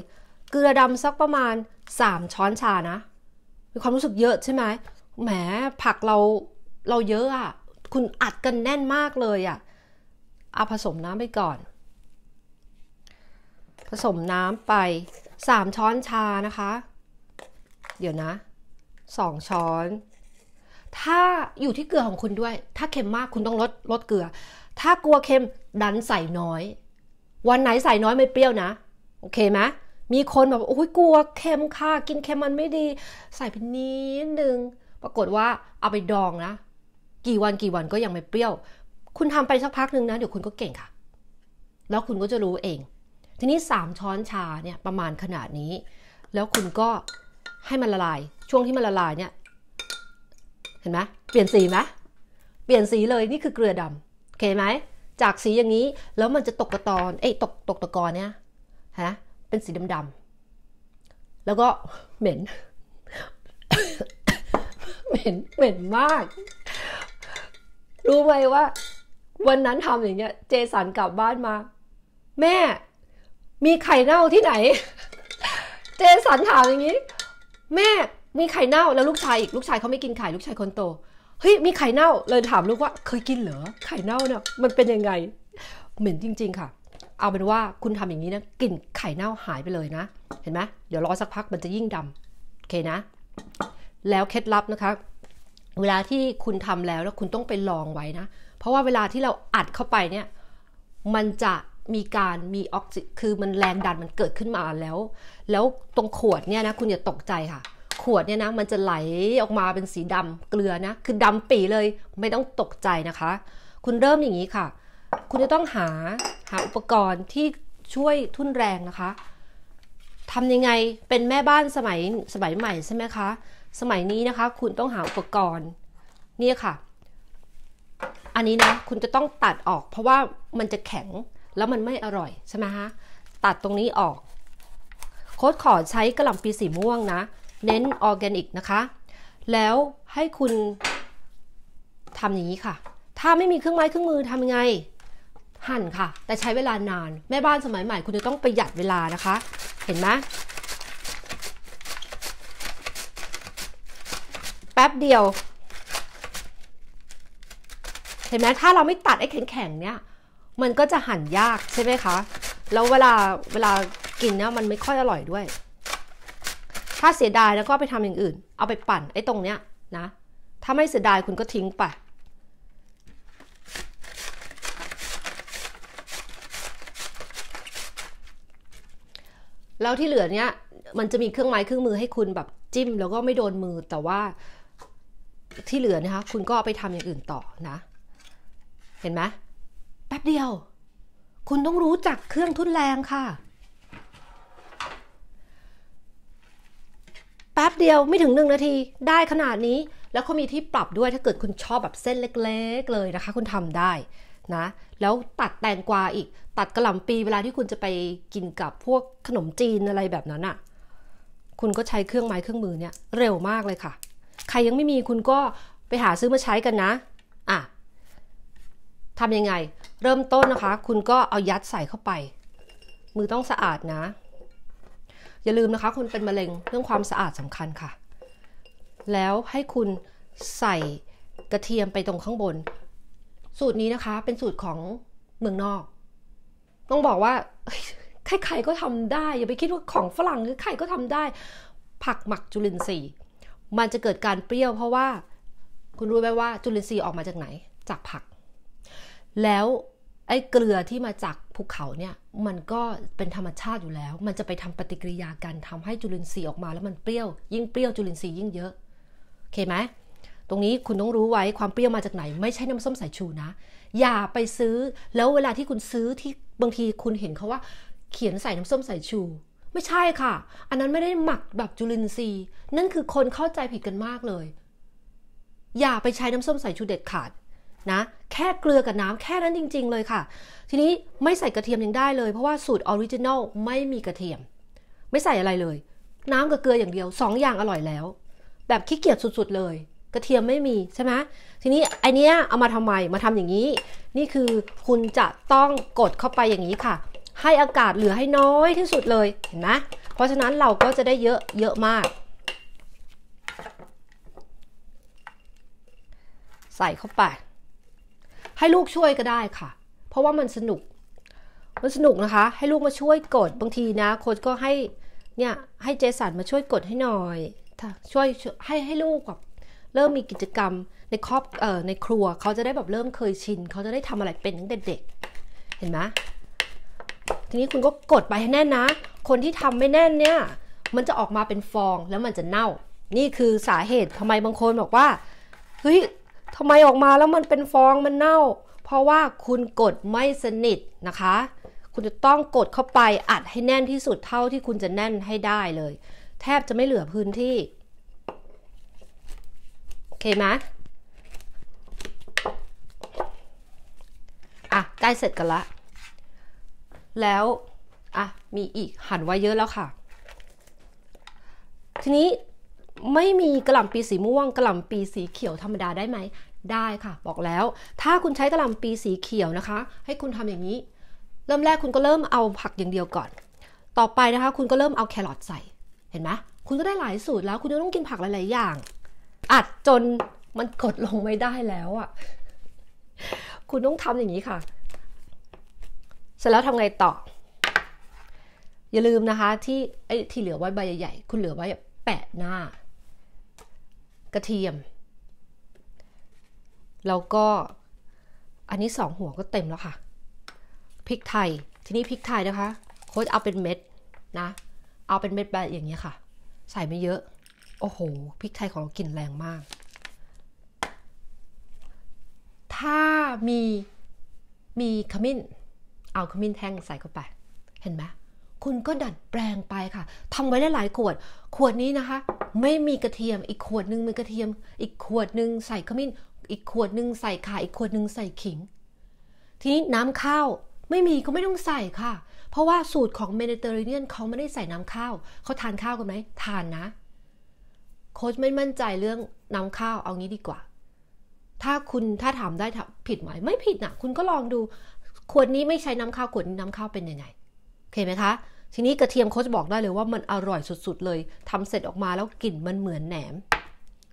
เกลือดำสักประมาณ 3 ช้อนชานะมีความรู้สึกเยอะใช่ไหมแหมผักเราเราเยอะอะ่ะคุณอัดกันแน่นมากเลยอะ่ะเอาผสมน้ำไปก่อน ผสมน้ำไป 3 ช้อนชานะคะ เดี๋ยวนะสองช้อน ถ้าอยู่ที่เกลือของคุณด้วย ถ้าเค็มมากคุณต้องลดลดเกลือถ้ากลัวเค็ม ดันใส่น้อย วันไหนใส่น้อยไม่เปรี้ยวนะโอเคไหมมีคนแบบโอ้ยกลัวเค็มค่ะกินเค็มมันไม่ดี ใส่ไปนนิดนึงปรากฏว่าเอาไปดองนะ กี่วันกี่วันก็ยังไม่เปรี้ยว คุณทำไปสักพักหนึ่งนะเดี๋ยวคุณก็เก่งค่ะ แล้วคุณก็จะรู้เอง ทีนี้3ช้อนชาเนี่ยประมาณขนาดนี้ แล้วคุณก็ให้มันละลาย ช่วงที่มันละลายเนี่ย เห็นไหมเปลี่ยนสีไหมเปลี่ยนสีเลยนี่คือเกลือดำเาไหมจากสีอย่างนี้แล้วมันจะตกตะกอน เอ้ยตกตกตะกอนเนี่ยฮะเป็นสีดำดำแล้วก็เหม็นเหม็นเหม็นมาก รู้ไหมว่า วันนั้นทำอย่างเงี้ยเจสันกลับบ้านมา แม่มีไข่เน่าที่ไหน เจสันถามอย่างนี้ แม่มีไข่เน่า แล้วลูกชายอีกลูกชายเขาไม่กินไข่ ลูกชายคนโตเฮ้ยมีไข่เน่าเลยถามลูกว่าเคยกินเหรอ ไข่เน่าเนี่ยมันเป็นยังไงเหม็นจริงๆค่ะ เอาเป็นว่าคุณทำอย่างนี้นะกลิ่นไข่เน่าหายไปเลยนะ เห็นไหมเดี๋ยวรอสักพักมันจะยิ่งดำโอเคนะ แล้วเคล็ดลับนะคะเวลาที่คุณทำแล้วแล้วคุณต้องไปลองไว้นะ เพราะว่าเวลาที่เราอัดเข้าไปเนี่ย มันจะมีการมีออกซิคือมันแรงดันมันเกิดขึ้นมาแล้ว แล้วตรงขวดเนี่ยนะคุณอย่าตกใจค่ะขวดเนี่ยนะ มันจะไหลออกมาเป็นสีดำเกลือนะคือดำปีเลยไม่ต้องตกใจนะคะ คุณเริ่มอย่างนี้ค่ะ คุณจะต้องหาหาอุปกรณ์ที่ช่วยทุ่นแรงนะคะทำยังไงเป็นแม่บ้านสมัยสมัยใหม่ใช่ไหมคะสมัยนี้นะคะ คุณต้องหาอุปกรณ์นี่ค่ะอันนี้นะคุณจะต้องตัดออกเพราะว่ามันจะแข็งแล้วมันไม่อร่อยใช่ไหมคะตัดตรงนี้ออก โค้ดขอใช้กระหล่ำปีสีม่วงนะเน้นออร์แกนิกนะคะ แล้วให้คุณทำอย่างนี้ค่ะ ถ้าไม่มีเครื่องไม้เครื่องมือทำยังไง หั่นค่ะ แต่ใช้เวลานาน แม่บ้านสมัยใหม่คุณจะต้องประหยัดเวลานะคะ เห็นไหมแป๊บเดียว เห็นไหมถ้าเราไม่ตัดไอ้แข็งๆเนี่ยมันก็จะหั่นยากใช่ไหมคะ แล้วเวลาเวลากินเนี่ยมันไม่ค่อยอร่อยด้วยถ้าเสียดายแล้วก็ไปทำอย่างอื่น เอาไปปั่นไอ้ตรงเนี้ยนะ ถ้าไม่เสียดายคุณก็ทิ้งไป แล้วที่เหลือเนี้ยมันจะมีเครื่องไม้เครื่องมือให้คุณแบบจิ้ม แล้วก็ไม่โดนมือแต่ว่าที่เหลือนะคะคุณก็เอาไปทำอย่างอื่นต่อนะ เห็นไหมแป๊บเดียว คุณต้องรู้จักเครื่องทุนแรงค่ะแป๊บเดียวไม่ถึงหนึ่งนาทีได้ขนาดนี้ แล้วเขามีที่ปรับด้วยถ้าเกิดคุณชอบแบบเส้นเล็ก ๆ เลยนะคะคุณทำได้นะ แล้วตัดแตงกวาอีกตัดกระหล่ำปีเวลาที่คุณจะไปกินกับพวกขนมจีนอะไรแบบนั้นอะ่ะ คุณก็ใช้เครื่องไม้เครื่องมือเนี่ย เร็วมากเลยค่ะ ใครยังไม่มีคุณก็ไปหาซื้อมาใช้กันนะอ่ะทำยังไง เริ่มต้นนะคะ คุณก็เอายัดใส่เข้าไป มือต้องสะอาดนะอย่าลืมนะคะคนเป็นมะเร็งเรื่องความสะอาดสำคัญค่ะ แล้วให้คุณใส่กระเทียมไปตรงข้างบน สูตรนี้นะคะ เป็นสูตรของเมืองนอก ต้องบอกว่าใครๆก็ทำได้ อย่าไปคิดว่าของฝรั่งหรือใครก็ทำได้ ผักหมักจุลินทรีย์มันจะเกิดการเปรี้ยว เพราะว่า คุณรู้ไหมว่าจุลินทรีย์ออกมาจากไหน จากผัก แล้วไอ้เกลือที่มาจากภูเขาเนี่ยมันก็เป็นธรรมชาติอยู่แล้ว มันจะไปทำปฏิกิริยากันทำให้จุลินทรีย์ออกมาแล้วมันเปรี้ยว ยิ่งเปรี้ยวจุลินทรีย์ยิ่งเยอะโอเคไหมตรงนี้คุณต้องรู้ไว้ความเปรี้ยวมาจากไหน ไม่ใช่น้ำส้มสายชูนะอย่าไปซื้อแล้วเวลาที่คุณซื้อที่บางทีคุณเห็นเขาว่า เขียนใส่น้ำส้มสายชู ไม่ใช่ค่ะ อันนั้นไม่ได้หมักแบบจุลินทรีย์นั่นคือคนเข้าใจผิดกันมากเลย อย่าไปใช้น้ำส้มสายชูเด็ดขาดนะแค่เกลือกับน้ำแค่นั้นจริง ๆ เลยค่ะ ทีนี้ไม่ใส่กระเทียมยังได้เลย เพราะว่าสูตรออริจินัลไม่มีกระเทียม ไม่ใส่อะไรเลย น้ำกับเกลืออย่างเดียว 2 อย่างอร่อยแล้ว แบบขี้เกียจสุดๆเลย กระเทียมไม่มีใช่ไหมทีนี้ไอเนี้ยเอามาทำไมมาทำอย่างนี้ นี่คือคุณจะต้องกดเข้าไปอย่างนี้ค่ะ ให้อากาศเหลือให้น้อยที่สุดเลยเห็นไหมเพราะฉะนั้นเราก็จะได้เยอะเยอะมาก ใส่เข้าไปให้ลูกช่วยก็ได้ค่ะ เพราะว่ามันสนุก มันสนุกนะคะ ให้ลูกมาช่วยกด บางทีนะโค้ชก็ให้ เนี่ย ให้เจสันมาช่วยกดให้หน่อยช่วยให้ให้ลูกแบบ เริ่มมีกิจกรรมในครอบ เอ่อ ในครัว เขาจะได้แบบเริ่มเคยชิน เขาจะได้ทำอะไรเป็นตั้งแต่เด็กเห็นไหมทีนี้คุณก็กดไปให้แน่นนะ คนที่ทำไม่แน่นเนี่ย มันจะออกมาเป็นฟองแล้วมันจะเน่า นี่คือสาเหตุทำไมบางคนบอกว่า เฮ้ยทำไมออกมาแล้วมันเป็นฟองมันเน่า เพราะว่าคุณกดไม่สนิทนะคะ คุณจะต้องกดเข้าไปอัดให้แน่นที่สุดเท่าที่คุณจะแน่นให้ได้เลย แทบจะไม่เหลือพื้นที่โอเคไหมอ่ะใกล้เสร็จกันละ แล้วอ่ะมีอีกหั่นไว้เยอะแล้วค่ะ ทีนี้ไม่มีกระหล่ำปีสีม่วงกระหล่ำปีสีเขียวธรรมดาได้ไหม ได้ค่ะ บอกแล้ว ถ้าคุณใช้กระหล่ำปีสีเขียวนะคะ ให้คุณทำอย่างนี้ เริ่มแรกคุณก็เริ่มเอาผักอย่างเดียวก่อน ต่อไปนะคะ คุณก็เริ่มเอาแครอทใส่เห็นไหมคุณก็ได้หลายสูตรแล้วคุณจะต้องกินผักหลาย ๆ อย่างอัดจนมันกดลงไม่ได้แล้วอะ่ะ คุณต้องทำอย่างนี้ค่ะ เสร็จแล้วทำไงต่ออย่าลืมนะคะ ที่ไอ้ที่เหลือไว้ใบใหญ่ๆคุณเหลือไว้แปะหน้ากระเทียม แล้วก็อันนี้สองหัวก็เต็มแล้วค่ะ พริกไทย ทีนี้พริกไทยนะคะโค้ชเอาเป็นเม็ด นะ เอาเป็นเม็ดแบบอย่างนี้ค่ะ ใส่ไม่เยอะ โอ้โหพริกไทยของเรากลิ่นแรงมาก ถ้ามีมีขมิ้น เอาขมิ้นแท่งใส่เข้าไป เห็นไหมคุณก็ดัดแปลงไปค่ะ ทำไว้ได้หลายขวด ขวดนี้นะคะ ไม่มีกระเทียม อีกขวดหนึ่งมีกระเทียม อีกขวดหนึ่งใส่ขมิ้น อีกขวดหนึ่งใส่ข่าอีกขวดหนึ่งใส่ขิง ทีนี้น้ำข้าวไม่มีก็ไม่ต้องใส่ค่ะ เพราะว่าสูตรของเมดิเตอร์เรเนียนเขาไม่ได้ใส่น้ำข้าวเขาทานข้าวกันไหมทานนะโค้ชไม่มั่นใจเรื่องน้ำข้าว เอางี้ดีกว่า ถ้าคุณถ้าถามได้ ผิดไหมไม่ผิดนะคุณก็ลองดู ขวดนี้ไม่ใช้น้ำข้าวขวดนี้น้ำข้าวเป็นยังไงเคไหมคะ ทีนี้กระเทียมเขาจะบอกได้เลยว่ามันอร่อยสุดๆเลย ทำเสร็จออกมาแล้วกลิ่นมันเหมือนแหนม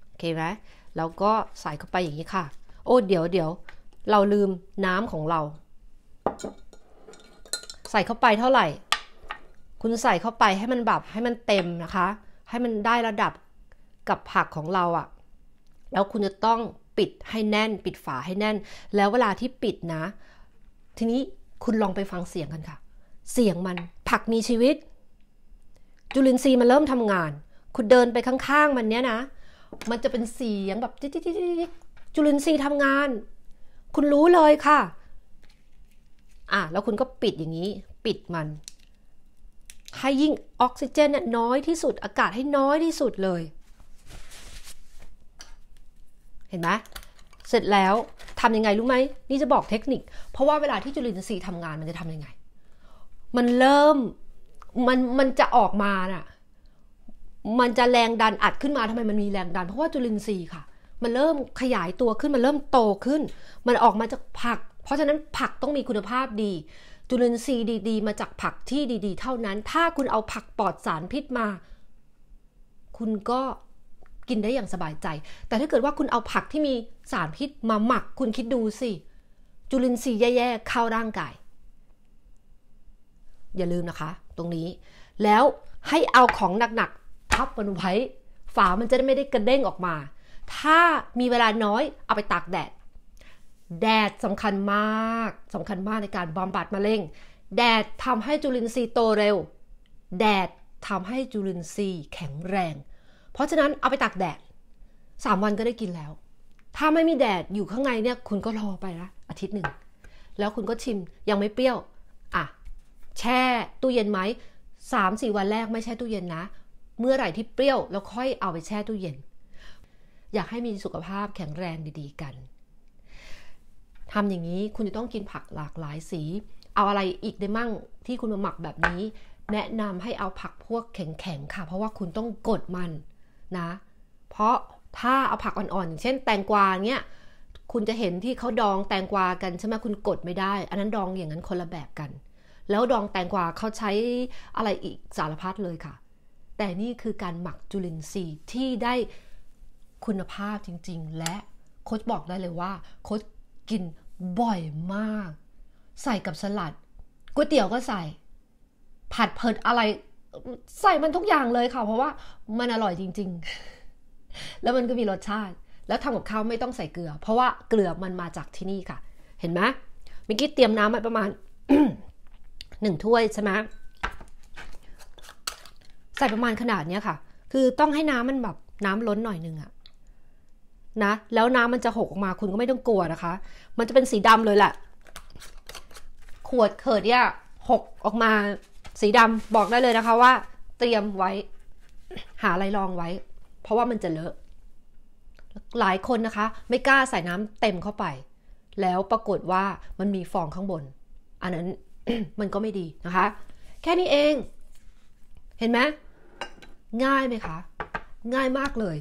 โอเคไหมแล้วก็ใส่เข้าไปอย่างนี้ค่ะ โอ้ เดี๋ยวเดี๋ยว เราลืมน้ำของเรา ใส่เข้าไปเท่าไหร่ คุณใส่เข้าไปให้มันแบบ ให้มันเต็มนะคะ ให้มันได้ระดับกับผักของเราอะ่ะ แล้วคุณจะต้องปิดให้แน่น ปิดฝาให้แน่น แล้วเวลาที่ปิดนะ ทีนี้คุณลองไปฟังเสียงกันค่ะเสี่ยงมันผักมีชีวิต จุลินทรีย์มันเริ่มทำงาน คุณเดินไปข้างๆมันเนี้ยนะ มันจะเป็นเสียงแบบจิ๊ดจุลินทรีย์ทำงาน คุณรู้เลยค่ะอ่ะ แล้วคุณก็ปิดอย่างนี้ ปิดมัน ให้ยิ่งออกซิเจนเน้อยที่สุด อากาศให้น้อยที่สุดเลย เห็นไหมเสร็จแล้วทำยังไงรู้ไหมนี่จะบอกเทคนิค เพราะว่าเวลาที่จุลินทรีย์ทำงานมันจะทำยังไงมันเริ่มมันมันจะออกมาน่ะ มันจะแรงดันอัดขึ้นมาทำไมมันมีแรงดันเพราะว่าจุลินทรีย์ค่ะมันเริ่มขยายตัวขึ้นมันเริ่มโตขึ้น มันออกมาจากผัก เพราะฉะนั้นผักต้องมีคุณภาพดี จุลินทรีย์ดี ๆ มาจากผักที่ดี ๆ เท่านั้นถ้าคุณเอาผักปลอดสารพิษมา คุณก็กินได้อย่างสบายใจ แต่ถ้าเกิดว่าคุณเอาผักที่มีสารพิษมาหมัก คุณคิดดูสิจุลินทรีย์แย่ๆเข้าร่างกายอย่าลืมนะคะตรงนี้ แล้วให้เอาของหนักๆทับมันไว้ ฝามันจะไม่ได้กระเด้งออกมา ถ้ามีเวลาน้อยเอาไปตากแดด แดดสำคัญมากสำคัญมากในการบำบัดมะเร็ง แดดทำให้จุลินทรีย์โตเร็ว แดดทำให้จุลินทรีย์แข็งแรง เพราะฉะนั้นเอาไปตากแดดสามวันก็ได้กินแล้ว ถ้าไม่มีแดดอยู่ข้างในเนี่ยคุณก็รอไปละ อาทิตย์หนึ่งแล้วคุณก็ชิมยังไม่เปรี้ยวอ่ะแช่ตู้เย็นไหมสามสี่วันแรกไม่แช่ตู้เย็นนะ เมื่อไหร่ที่เปรี้ยวแล้วค่อยเอาไปแช่ตู้เย็น อยากให้มีสุขภาพแข็งแรงดีๆกัน ทำอย่างนี้คุณจะต้องกินผักหลากหลายสี เอาอะไรอีกได้มั่งที่คุณมาหมักแบบนี้ แนะนำให้เอาผักพวกแข็งๆค่ะ เพราะว่าคุณต้องกดมันนะ เพราะถ้าเอาผักอ่อนๆอย่างเช่นแตงกวาเนี้ยคุณจะเห็นที่เขาดองแตงกวากันใช่ไหมคุณกดไม่ได้ อันนั้นดองอย่างนั้นคนละแบบกันแล้วดองแตงกวาเขาใช้อะไรอีกสารพัดเลยค่ะ แต่นี่คือการหมักจุลินทรีย์ที่ได้คุณภาพจริง ๆ และโค้ชบอกได้เลยว่าโค้ชกินบ่อยมาก ใส่กับสลัดก๋วยเตี๋ยวก็ใส่ ผัดเผิดอะไรใส่มันทุกอย่างเลยค่ะ เพราะว่า มันอร่อยจริง ๆ แล้วมันก็มีรสชาติ แล้วทำกับข้าวไม่ต้องใส่เกลือ เพราะว่าเกลือมันมาจากที่นี่ค่ะ เห็นไหมเมื่อกี้เตรียมน้ำไว้ประมาณหนึ่งถ้วยใช่ไหมใส่ประมาณขนาดเนี้ยค่ะ คือต้องให้น้ำมันแบบน้ำล้นหน่อยนึงอะนะ แล้วน้ำมันจะหกออกมาคุณก็ไม่ต้องกลัวนะคะ มันจะเป็นสีดำเลยแหละ ขวดเขิดเนี่ยหกออกมาสีดำบอกได้เลยนะคะว่าเตรียมไว้หาอะไรรองไว้ เพราะว่ามันจะเลอะหลายคนนะคะ ไม่กล้าใส่น้ำเต็มเข้าไป แล้วปรากฏว่ามันมีฟองข้างบน อันนั้นมันก็ไม่ดีนะคะ แค่นี้เอง เห็นไหม ง่ายไหมคะ ง่ายมากเลย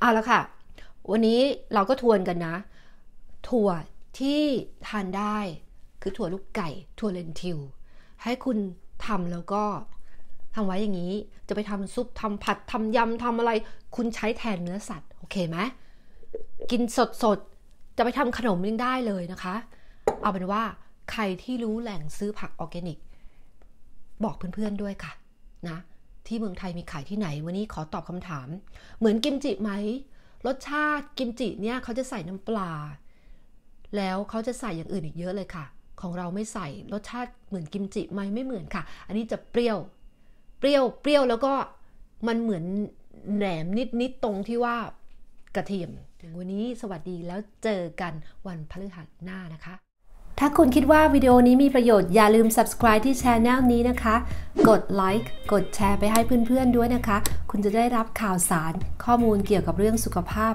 เอาละค่ะ วันนี้เราก็ทวนกันนะ ถั่วที่ทานได้ คือถั่วลูกไก่ ถั่วเลนทิวให้คุณทำแล้วก็ทำไว้อย่างนี้ จะไปทำซุป ทำผัด ทำยำทำอะไร คุณใช้แทนเนื้อสัตว์ โอเคไหมกินสดๆ จะไปทำขนมยังได้เลยนะคะ เอาเป็นว่าใครที่รู้แหล่งซื้อผักออร์แกนิกบอกเพื่อนๆด้วยค่ะนะที่เมืองไทยมีขายที่ไหน วันนี้ขอตอบคำถาม เหมือนกิมจิไหมรสชาติกิมจิเนี่ย เขาจะใส่น้ำปลา แล้วเขาจะใส่อย่างอื่นอีกเยอะเลยค่ะ ของเราไม่ใส่รสชาติเหมือนกิมจิไหมไม่เหมือนค่ะ อันนี้จะเปรี้ยว เปรี้ยว เปรี้ยวแล้วก็มันเหมือนแหนมนิดๆตรงที่ว่ากระเทียม วันนี้สวัสดีแล้วเจอกันวันพฤหัสหน้านะคะถ้าคุณคิดว่าวิดีโอนี้มีประโยชน์อย่าลืม subscribe ที่ Channel นี้นะคะ กดไลค์กดแชร์ไปให้เพื่อนๆ ด้วยนะคะ คุณจะได้รับข่าวสารข้อมูลเกี่ยวกับเรื่องสุขภาพ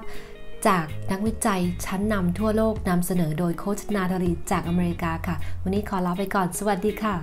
จากนักวิจัยชั้นนำทั่วโลกนำเสนอโดยโคชนาธรีจากอเมริกาค่ะ วันนี้ขอลาไปก่อน สวัสดีค่ะ